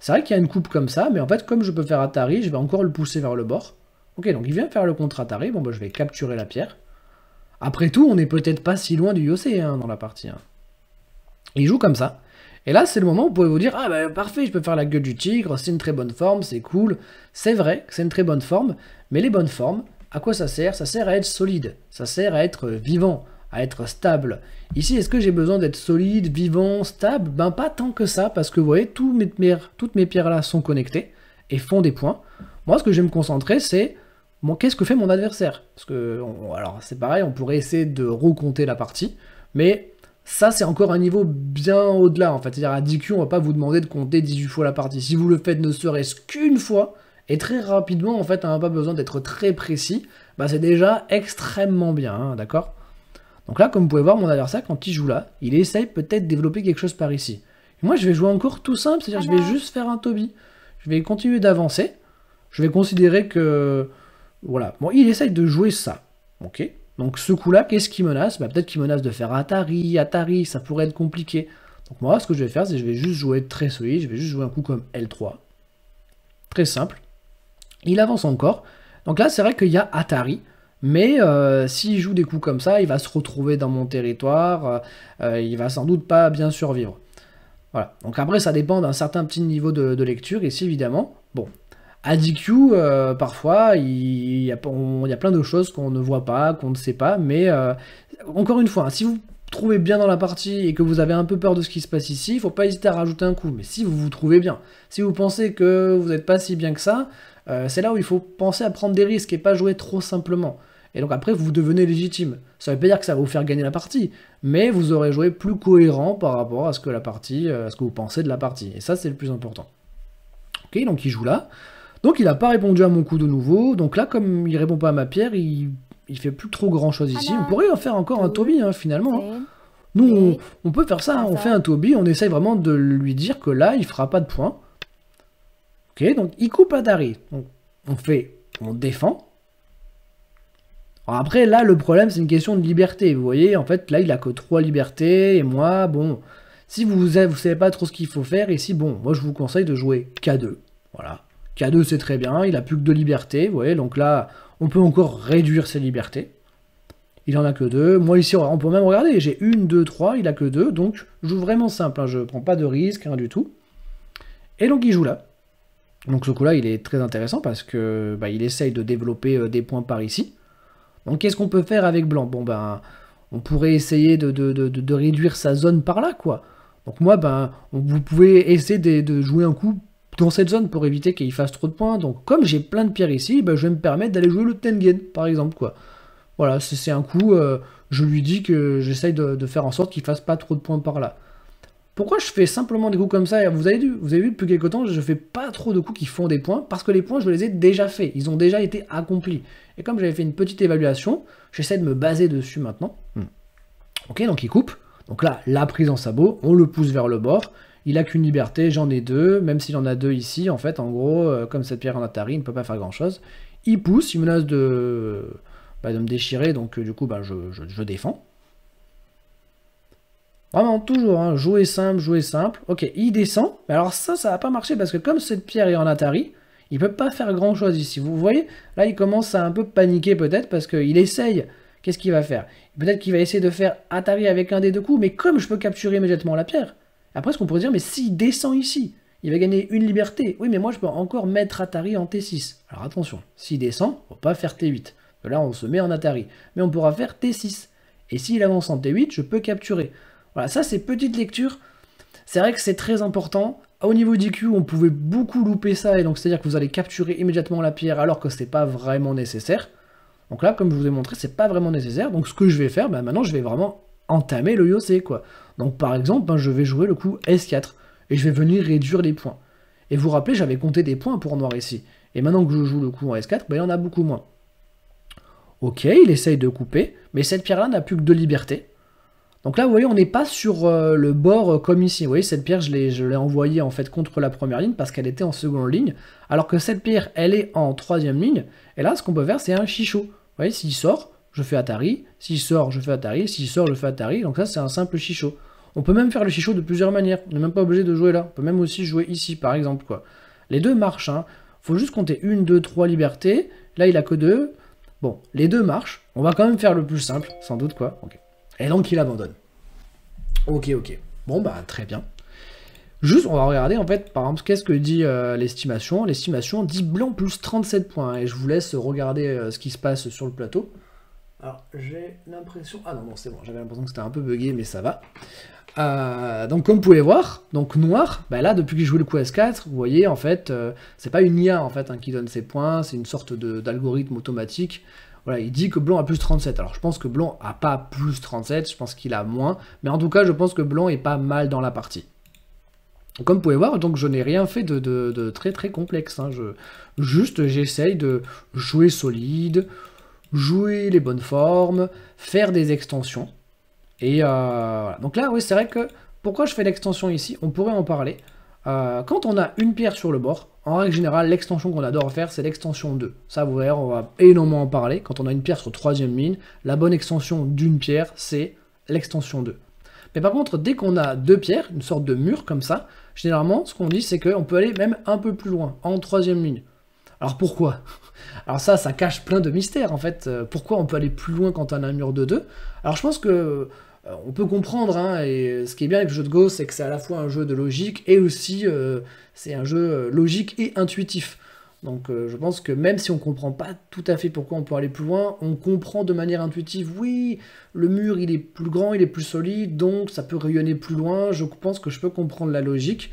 C'est vrai qu'il y a une coupe comme ça, mais en fait comme je peux faire Atari, je vais encore le pousser vers le bord. Ok, donc il vient faire le contre Atari, bon ben je vais capturer la pierre. Après tout, on n'est peut-être pas si loin du Yossé hein, dans la partie. Hein. Il joue comme ça. Et là, c'est le moment où vous pouvez vous dire Ah, bah parfait, je peux faire la gueule du tigre, c'est une très bonne forme, c'est cool. C'est vrai que c'est une très bonne forme, mais les bonnes formes, à quoi ça sert Ça sert à être solide, ça sert à être vivant, à être stable. Ici, est-ce que j'ai besoin d'être solide, vivant, stable Ben pas tant que ça, parce que vous voyez, mes, toutes mes pierres là sont connectées et font des points. Moi, ce que je vais me concentrer, c'est qu'est-ce que fait mon adversaire Parce que, alors c'est pareil, on pourrait essayer de recompter la partie, mais ça, c'est encore un niveau bien au-delà, en fait. C'est-à-dire, à 10Q, on va pas vous demander de compter 18 fois la partie. Si vous le faites ne serait-ce qu'une fois, et très rapidement, en fait, on n'a pas besoin d'être très précis, bah c'est déjà extrêmement bien, hein, d'accord Donc là, comme vous pouvez voir, mon adversaire, quand il joue là, il essaye peut-être de développer quelque chose par ici. moi, je vais jouer encore tout simple, c'est-à-dire, je vais juste faire un Toby. Je vais continuer d'avancer. Je vais considérer que... Voilà. Bon, il essaye de jouer ça, ok donc ce coup-là, qu'est-ce qui menace bah, Peut-être qu'il menace de faire Atari, Atari, ça pourrait être compliqué. Donc moi, ce que je vais faire, c'est je vais juste jouer très solide, je vais juste jouer un coup comme L3. Très simple. Il avance encore. Donc là, c'est vrai qu'il y a Atari. Mais euh, s'il joue des coups comme ça, il va se retrouver dans mon territoire, euh, euh, il va sans doute pas bien survivre. Voilà. Donc après, ça dépend d'un certain petit niveau de, de lecture, ici évidemment. Bon, euh, a DQ, parfois, il y, a, plein de choses qu'on ne voit pas, qu'on ne sait pas, mais euh, encore une fois, hein, si vous trouvez bien dans la partie et que vous avez un peu peur de ce qui se passe ici, il faut pas hésiter à rajouter un coup. Mais si vous vous trouvez bien, si vous pensez que vous n'êtes pas si bien que ça, euh, c'est là où il faut penser à prendre des risques et pas jouer trop simplement. Et donc après, vous devenez légitime. Ça ne veut pas dire que ça va vous faire gagner la partie, mais vous aurez joué plus cohérent par rapport à ce que la partie, à ce que vous pensez de la partie. Et ça, c'est le plus important. Ok, donc il joue là. Donc il n'a pas répondu à mon coup de nouveau. Donc là, comme il répond pas à ma pierre, il, fait plus trop grand chose ici. Ah on bah. pourrait en faire encore un Toby hein, finalement. Hein. Nous, on, peut faire ça. Hein. On fait un Toby. On essaye vraiment de lui dire que là, il fera pas de points. Ok, donc il coupe à Dari. On, on fait, on défend. après, là, le problème, c'est une question de liberté. Vous voyez, en fait, là, il a que trois libertés. Et moi, bon, si vous ne savez pas trop ce qu'il faut faire, ici, bon, moi, je vous conseille de jouer K2. Voilà. K2 c'est très bien, il a plus que deux libertés, vous voyez, donc là on peut encore réduire ses libertés. Il en a que deux. Moi ici on peut même regarder, j'ai une, deux, trois, il a que deux, donc je joue vraiment simple, je hein. je prends pas de risque, rien du tout. Et donc il joue là. Donc ce coup-là il est très intéressant parce que bah, il essaye de développer euh, des points par ici. Donc qu'est-ce qu'on peut faire avec blanc Bon ben on pourrait essayer de, de, de, réduire sa zone par là quoi. Donc moi, ben, vous pouvez essayer de, jouer un coup dans cette zone pour éviter qu'il fasse trop de points. Donc comme j'ai plein de pierres ici, ben, je vais me permettre d'aller jouer le Tengen, par exemple. quoi. Voilà, c'est un coup, euh, je lui dis que j'essaye de, faire en sorte qu'il fasse pas trop de points par là. Pourquoi je fais simplement des coups comme ça vous avez, vu, vous avez vu, depuis quelques temps, je fais pas trop de coups qui font des points, parce que les points, je les ai déjà faits, ils ont déjà été accomplis. Et comme j'avais fait une petite évaluation, j'essaie de me baser dessus maintenant. Hmm. Ok, donc il coupe. Donc là, la prise en sabot, on le pousse vers le bord, il a qu'une liberté, j'en ai deux, même s'il en a deux ici, en fait, en gros, euh, comme cette pierre en Atari, il ne peut pas faire grand-chose. Il pousse, il menace de, bah, de me déchirer, donc euh, du coup, bah, je, défends. Vraiment, toujours, hein. jouer simple, jouer simple. Ok, il descend, mais alors ça, ça va pas marcher, parce que comme cette pierre est en Atari, il ne peut pas faire grand-chose ici. Vous voyez, là, il commence à un peu paniquer, peut-être, parce qu'il essaye qu'est-ce qu'il va faire Peut-être qu'il va essayer de faire Atari avec un des deux coups, mais comme je peux capturer immédiatement la pierre, après, ce qu'on pourrait dire, mais s'il descend ici, il va gagner une liberté. Oui, mais moi, je peux encore mettre Atari en T6. Alors attention, s'il descend, on ne pas faire T8. Là, on se met en Atari. Mais on pourra faire T6. Et s'il avance en T8, je peux capturer. Voilà, ça, c'est petite lecture. C'est vrai que c'est très important. Au niveau d'IQ, on pouvait beaucoup louper ça, et donc c'est-à-dire que vous allez capturer immédiatement la pierre alors que c'est pas vraiment nécessaire. Donc là, comme je vous ai montré, c'est pas vraiment nécessaire. Donc ce que je vais faire, ben, maintenant je vais vraiment entamer le Yosei, quoi. Donc par exemple, hein, je vais jouer le coup S4, et je vais venir réduire les points. Et vous vous rappelez, j'avais compté des points pour noir ici. Et maintenant que je joue le coup en S4, ben, il en a beaucoup moins. Ok, il essaye de couper, mais cette pierre-là n'a plus que deux libertés. Donc là, vous voyez, on n'est pas sur euh, le bord euh, comme ici. Vous voyez, cette pierre, je l'ai envoyée en fait contre la première ligne parce qu'elle était en seconde ligne. Alors que cette pierre, elle est en troisième ligne. Et là, ce qu'on peut faire, c'est un chichot. Vous voyez, s'il sort, je fais Atari. s'il sort, je fais Atari. s'il sort, je fais Atari. Donc ça, c'est un simple chichot. On peut même faire le chichot de plusieurs manières. On n'est même pas obligé de jouer là. On peut même aussi jouer ici, par exemple. quoi. Les deux marchent. il hein. faut juste compter une, deux, trois libertés. Là, il a que deux. Bon, les deux marchent. On va quand même faire le plus simple, sans doute. quoi. Et donc, il abandonne. Ok, ok. Bon, bah, très bien. Juste, on va regarder en fait, par exemple, qu'est-ce que dit euh, l'estimation. L'estimation dit blanc plus 37 points. Hein, et je vous laisse regarder euh, ce qui se passe sur le plateau. Alors j'ai l'impression... Ah non, non, c'est bon, j'avais l'impression que c'était un peu bugué, mais ça va. Euh, donc comme vous pouvez voir, donc noir, ben là depuis que j'ai joué le coup S4, vous voyez en fait, euh, c'est pas une IA en fait hein, qui donne ses points, c'est une sorte d'algorithme automatique. Voilà, il dit que blanc a plus 37. Alors je pense que blanc a pas plus 37, je pense qu'il a moins, mais en tout cas je pense que blanc est pas mal dans la partie. Comme vous pouvez voir, donc je n'ai rien fait de, très très complexe. Hein. juste j'essaye de jouer solide, jouer les bonnes formes, faire des extensions. Et euh, voilà. donc là, oui, c'est vrai que pourquoi je fais l'extension ici On pourrait en parler. Euh, quand on a une pierre sur le bord, en règle générale, l'extension qu'on adore faire, c'est l'extension 2. Ça, vous verrez, on va énormément en parler. Quand on a une pierre sur troisième ligne, la bonne extension d'une pierre, c'est l'extension 2. Mais par contre, dès qu'on a deux pierres, une sorte de mur comme ça, généralement, ce qu'on dit, c'est qu'on peut aller même un peu plus loin, en troisième ligne. Alors pourquoi alors ça, ça cache plein de mystères en fait. Euh, pourquoi on peut aller plus loin quand on a un mur de deux Alors je pense que euh, on peut comprendre, hein, et ce qui est bien avec le jeu de Go, c'est que c'est à la fois un jeu de logique et aussi euh, c'est un jeu logique et intuitif. Donc je pense que même si on comprend pas tout à fait pourquoi on peut aller plus loin, on comprend de manière intuitive, oui, le mur il est plus grand, il est plus solide, donc ça peut rayonner plus loin, je pense que je peux comprendre la logique,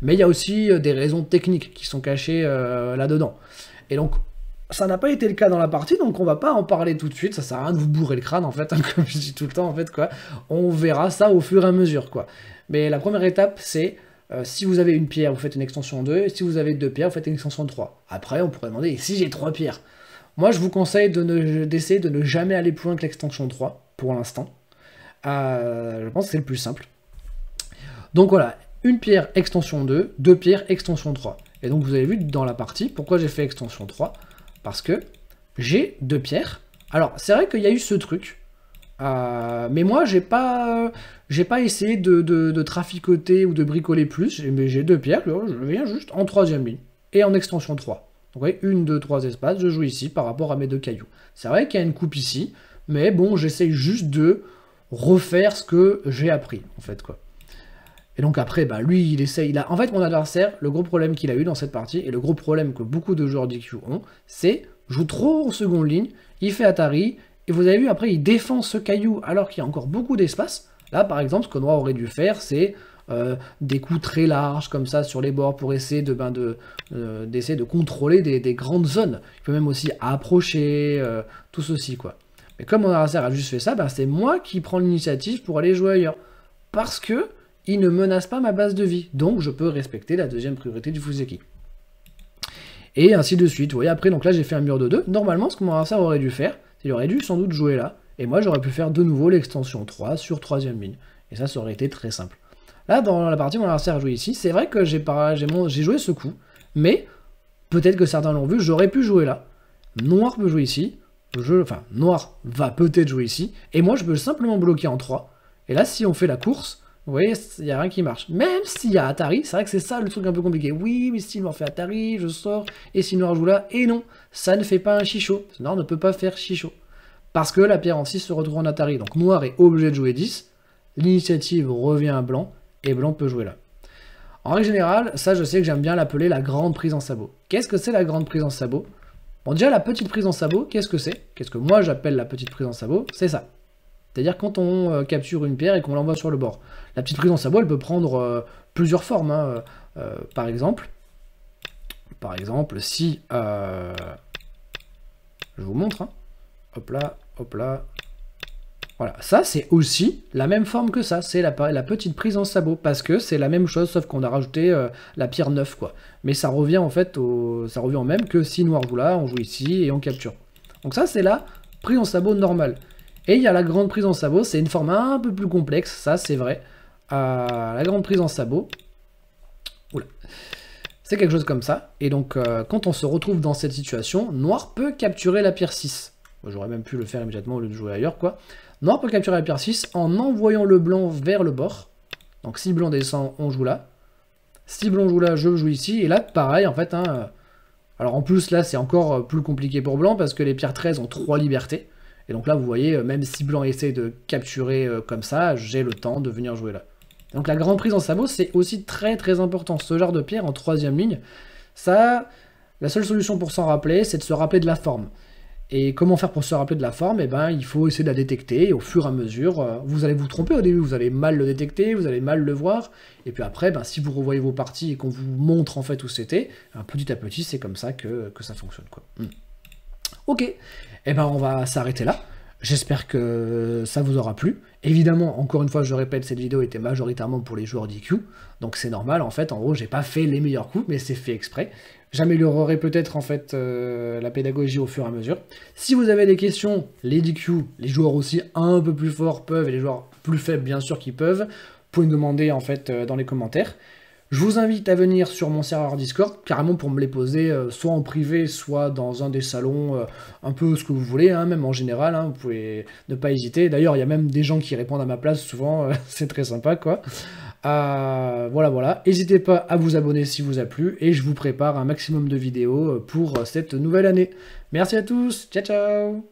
mais il y a aussi des raisons techniques qui sont cachées là-dedans. Et donc ça n'a pas été le cas dans la partie, donc on va pas en parler tout de suite, ça sert à rien de vous bourrer le crâne en fait, hein, comme je dis tout le temps en fait quoi. On verra ça au fur et à mesure quoi. Mais la première étape c'est euh, si vous avez une pierre, vous faites une extension 2, si vous avez deux pierres, vous faites une extension 3. Après on pourrait demander si j'ai trois pierres. Moi je vous conseille d'essayer de, ne jamais aller plus loin que l'extension 3 pour l'instant. Euh, je pense que c'est le plus simple. Donc voilà, une pierre extension 2, deux pierres extension 3. Et donc vous avez vu dans la partie pourquoi j'ai fait extension 3. Parce que j'ai deux pierres. Alors, c'est vrai qu'il y a eu ce truc. Euh, mais moi, j'ai pas, j'ai pas essayé de, traficoter ou de bricoler plus. Mais j'ai deux pierres, je viens juste en troisième ligne et en extension 3. Donc, voyez, une, deux, trois espaces, je joue ici par rapport à mes deux cailloux. C'est vrai qu'il y a une coupe ici, mais bon, j'essaye juste de refaire ce que j'ai appris, en fait, quoi. Et donc après, bah, lui, il essaye. En fait, mon adversaire, le gros problème qu'il a eu dans cette partie, et le gros problème que beaucoup de joueurs d'IQ ont, c'est joue trop en seconde ligne, il fait Atari, et vous avez vu, après, il défend ce caillou alors qu'il y a encore beaucoup d'espace. Là, par exemple, ce qu'on aurait dû faire, c'est euh, des coups très larges comme ça sur les bords pour essayer de, ben, de, euh, de contrôler des, grandes zones. Il peut même aussi approcher, euh, tout ceci, quoi. Mais comme mon adversaire a juste fait ça, ben, c'est moi qui prends l'initiative pour aller jouer ailleurs. Parce que il ne menace pas ma base de vie. Donc je peux respecter la deuxième priorité du Fuseki. Et ainsi de suite. Vous voyez, après, donc là j'ai fait un mur de 2. Normalement, ce que mon ça aurait dû faire, il aurait dû sans doute jouer là. Et moi j'aurais pu faire de nouveau l'extension 3 sur troisième ligne. Et ça, ça aurait été très simple. Là, dans la partie, mon adversaire a joué ici. C'est vrai que j'ai joué ce coup, mais peut-être que certains l'ont vu, j'aurais pu jouer là. Noir peut jouer ici. Je, enfin, noir va peut-être jouer ici. Et moi, je peux simplement bloquer en 3. Et là, si on fait la course, vous voyez, il n'y a rien qui marche. Même s'il y a Atari, c'est vrai que c'est ça le truc un peu compliqué. Oui, mais s'il m'en fait Atari, je sors, et si noir joue là, et non, ça ne fait pas un chichot. Noir ne peut pas faire chichot. Parce que la pierre en 6 se retrouve en Atari. Donc noir est obligé de jouer 10, l'initiative revient à blanc, et blanc peut jouer là. En règle générale, ça je sais que j'aime bien l'appeler la grande prise en sabot. Qu'est-ce que c'est la grande prise en sabot Bon déjà la petite prise en sabot, qu'est-ce que c'est Qu'est-ce que moi j'appelle la petite prise en sabot C'est ça. C'est-à-dire quand on euh, capture une pierre et qu'on l'envoie sur le bord. La petite prise en sabot, elle peut prendre euh, plusieurs formes. Hein. Euh, par exemple, par exemple, si euh, je vous montre, hein. hop là, hop là, voilà, ça c'est aussi la même forme que ça, c'est la, petite prise en sabot, parce que c'est la même chose, sauf qu'on a rajouté la pierre 9, quoi. Mais ça revient en fait, au, ça revient en même que si noir joue là, on joue ici et on capture. Donc ça c'est la prise en sabot normale. Et il y a la grande prise en sabot, c'est une forme un peu plus complexe, ça c'est vrai à la grande prise en sabot. Oula. C'est quelque chose comme ça. Et donc, euh, quand on se retrouve dans cette situation, Noir peut capturer la pierre 6. J'aurais même pu le faire immédiatement au lieu de jouer ailleurs, quoi. Noir peut capturer la pierre 6 en envoyant le blanc vers le bord. Donc, si blanc descend, on joue là. Si blanc joue là, je joue ici. Et là, pareil, en fait. Hein, euh, alors, en plus, là, c'est encore euh, plus compliqué pour blanc parce que les pierres 13 ont 3 libertés. Et donc là, vous voyez, même si blanc essaie de capturer comme ça, j'ai le temps de venir jouer là. Donc la grande prise en sabot, c'est aussi très très important. Ce genre de pierre en troisième ligne, ça, la seule solution pour s'en rappeler, c'est de se rappeler de la forme. Et comment faire pour se rappeler de la forme Eh ben, il faut essayer de la détecter. Et au fur et à mesure, euh, vous allez vous tromper au début, vous allez mal le détecter, vous allez mal le voir. Et puis après, ben, si vous revoyez vos parties et qu'on vous montre en fait où c'était, ben, petit à petit, c'est comme ça que, ça fonctionne. Quoi. Hmm. Ok, eh ben, on va s'arrêter là. J'espère que ça vous aura plu. Évidemment, encore une fois, je répète, cette vidéo était majoritairement pour les joueurs d'IQ, donc c'est normal, en fait, en gros, j'ai pas fait les meilleurs coups, mais c'est fait exprès. J'améliorerai peut-être, en fait, euh, la pédagogie au fur et à mesure. Si vous avez des questions, les DQ, les joueurs aussi un peu plus forts peuvent, et les joueurs plus faibles, bien sûr, qui peuvent, vous pouvez me demander, en fait, euh, dans les commentaires. Je vous invite à venir sur mon serveur Discord, carrément pour me les poser, euh, soit en privé, soit dans un des salons, euh, un peu ce que vous voulez, hein, même en général, hein, vous pouvez ne pas hésiter. D'ailleurs, il y a même des gens qui répondent à ma place souvent, euh, c'est très sympa quoi. voilà, voilà. N'hésitez pas à vous abonner si vous a plu et je vous prépare un maximum de vidéos pour cette nouvelle année. Merci à tous, ciao ciao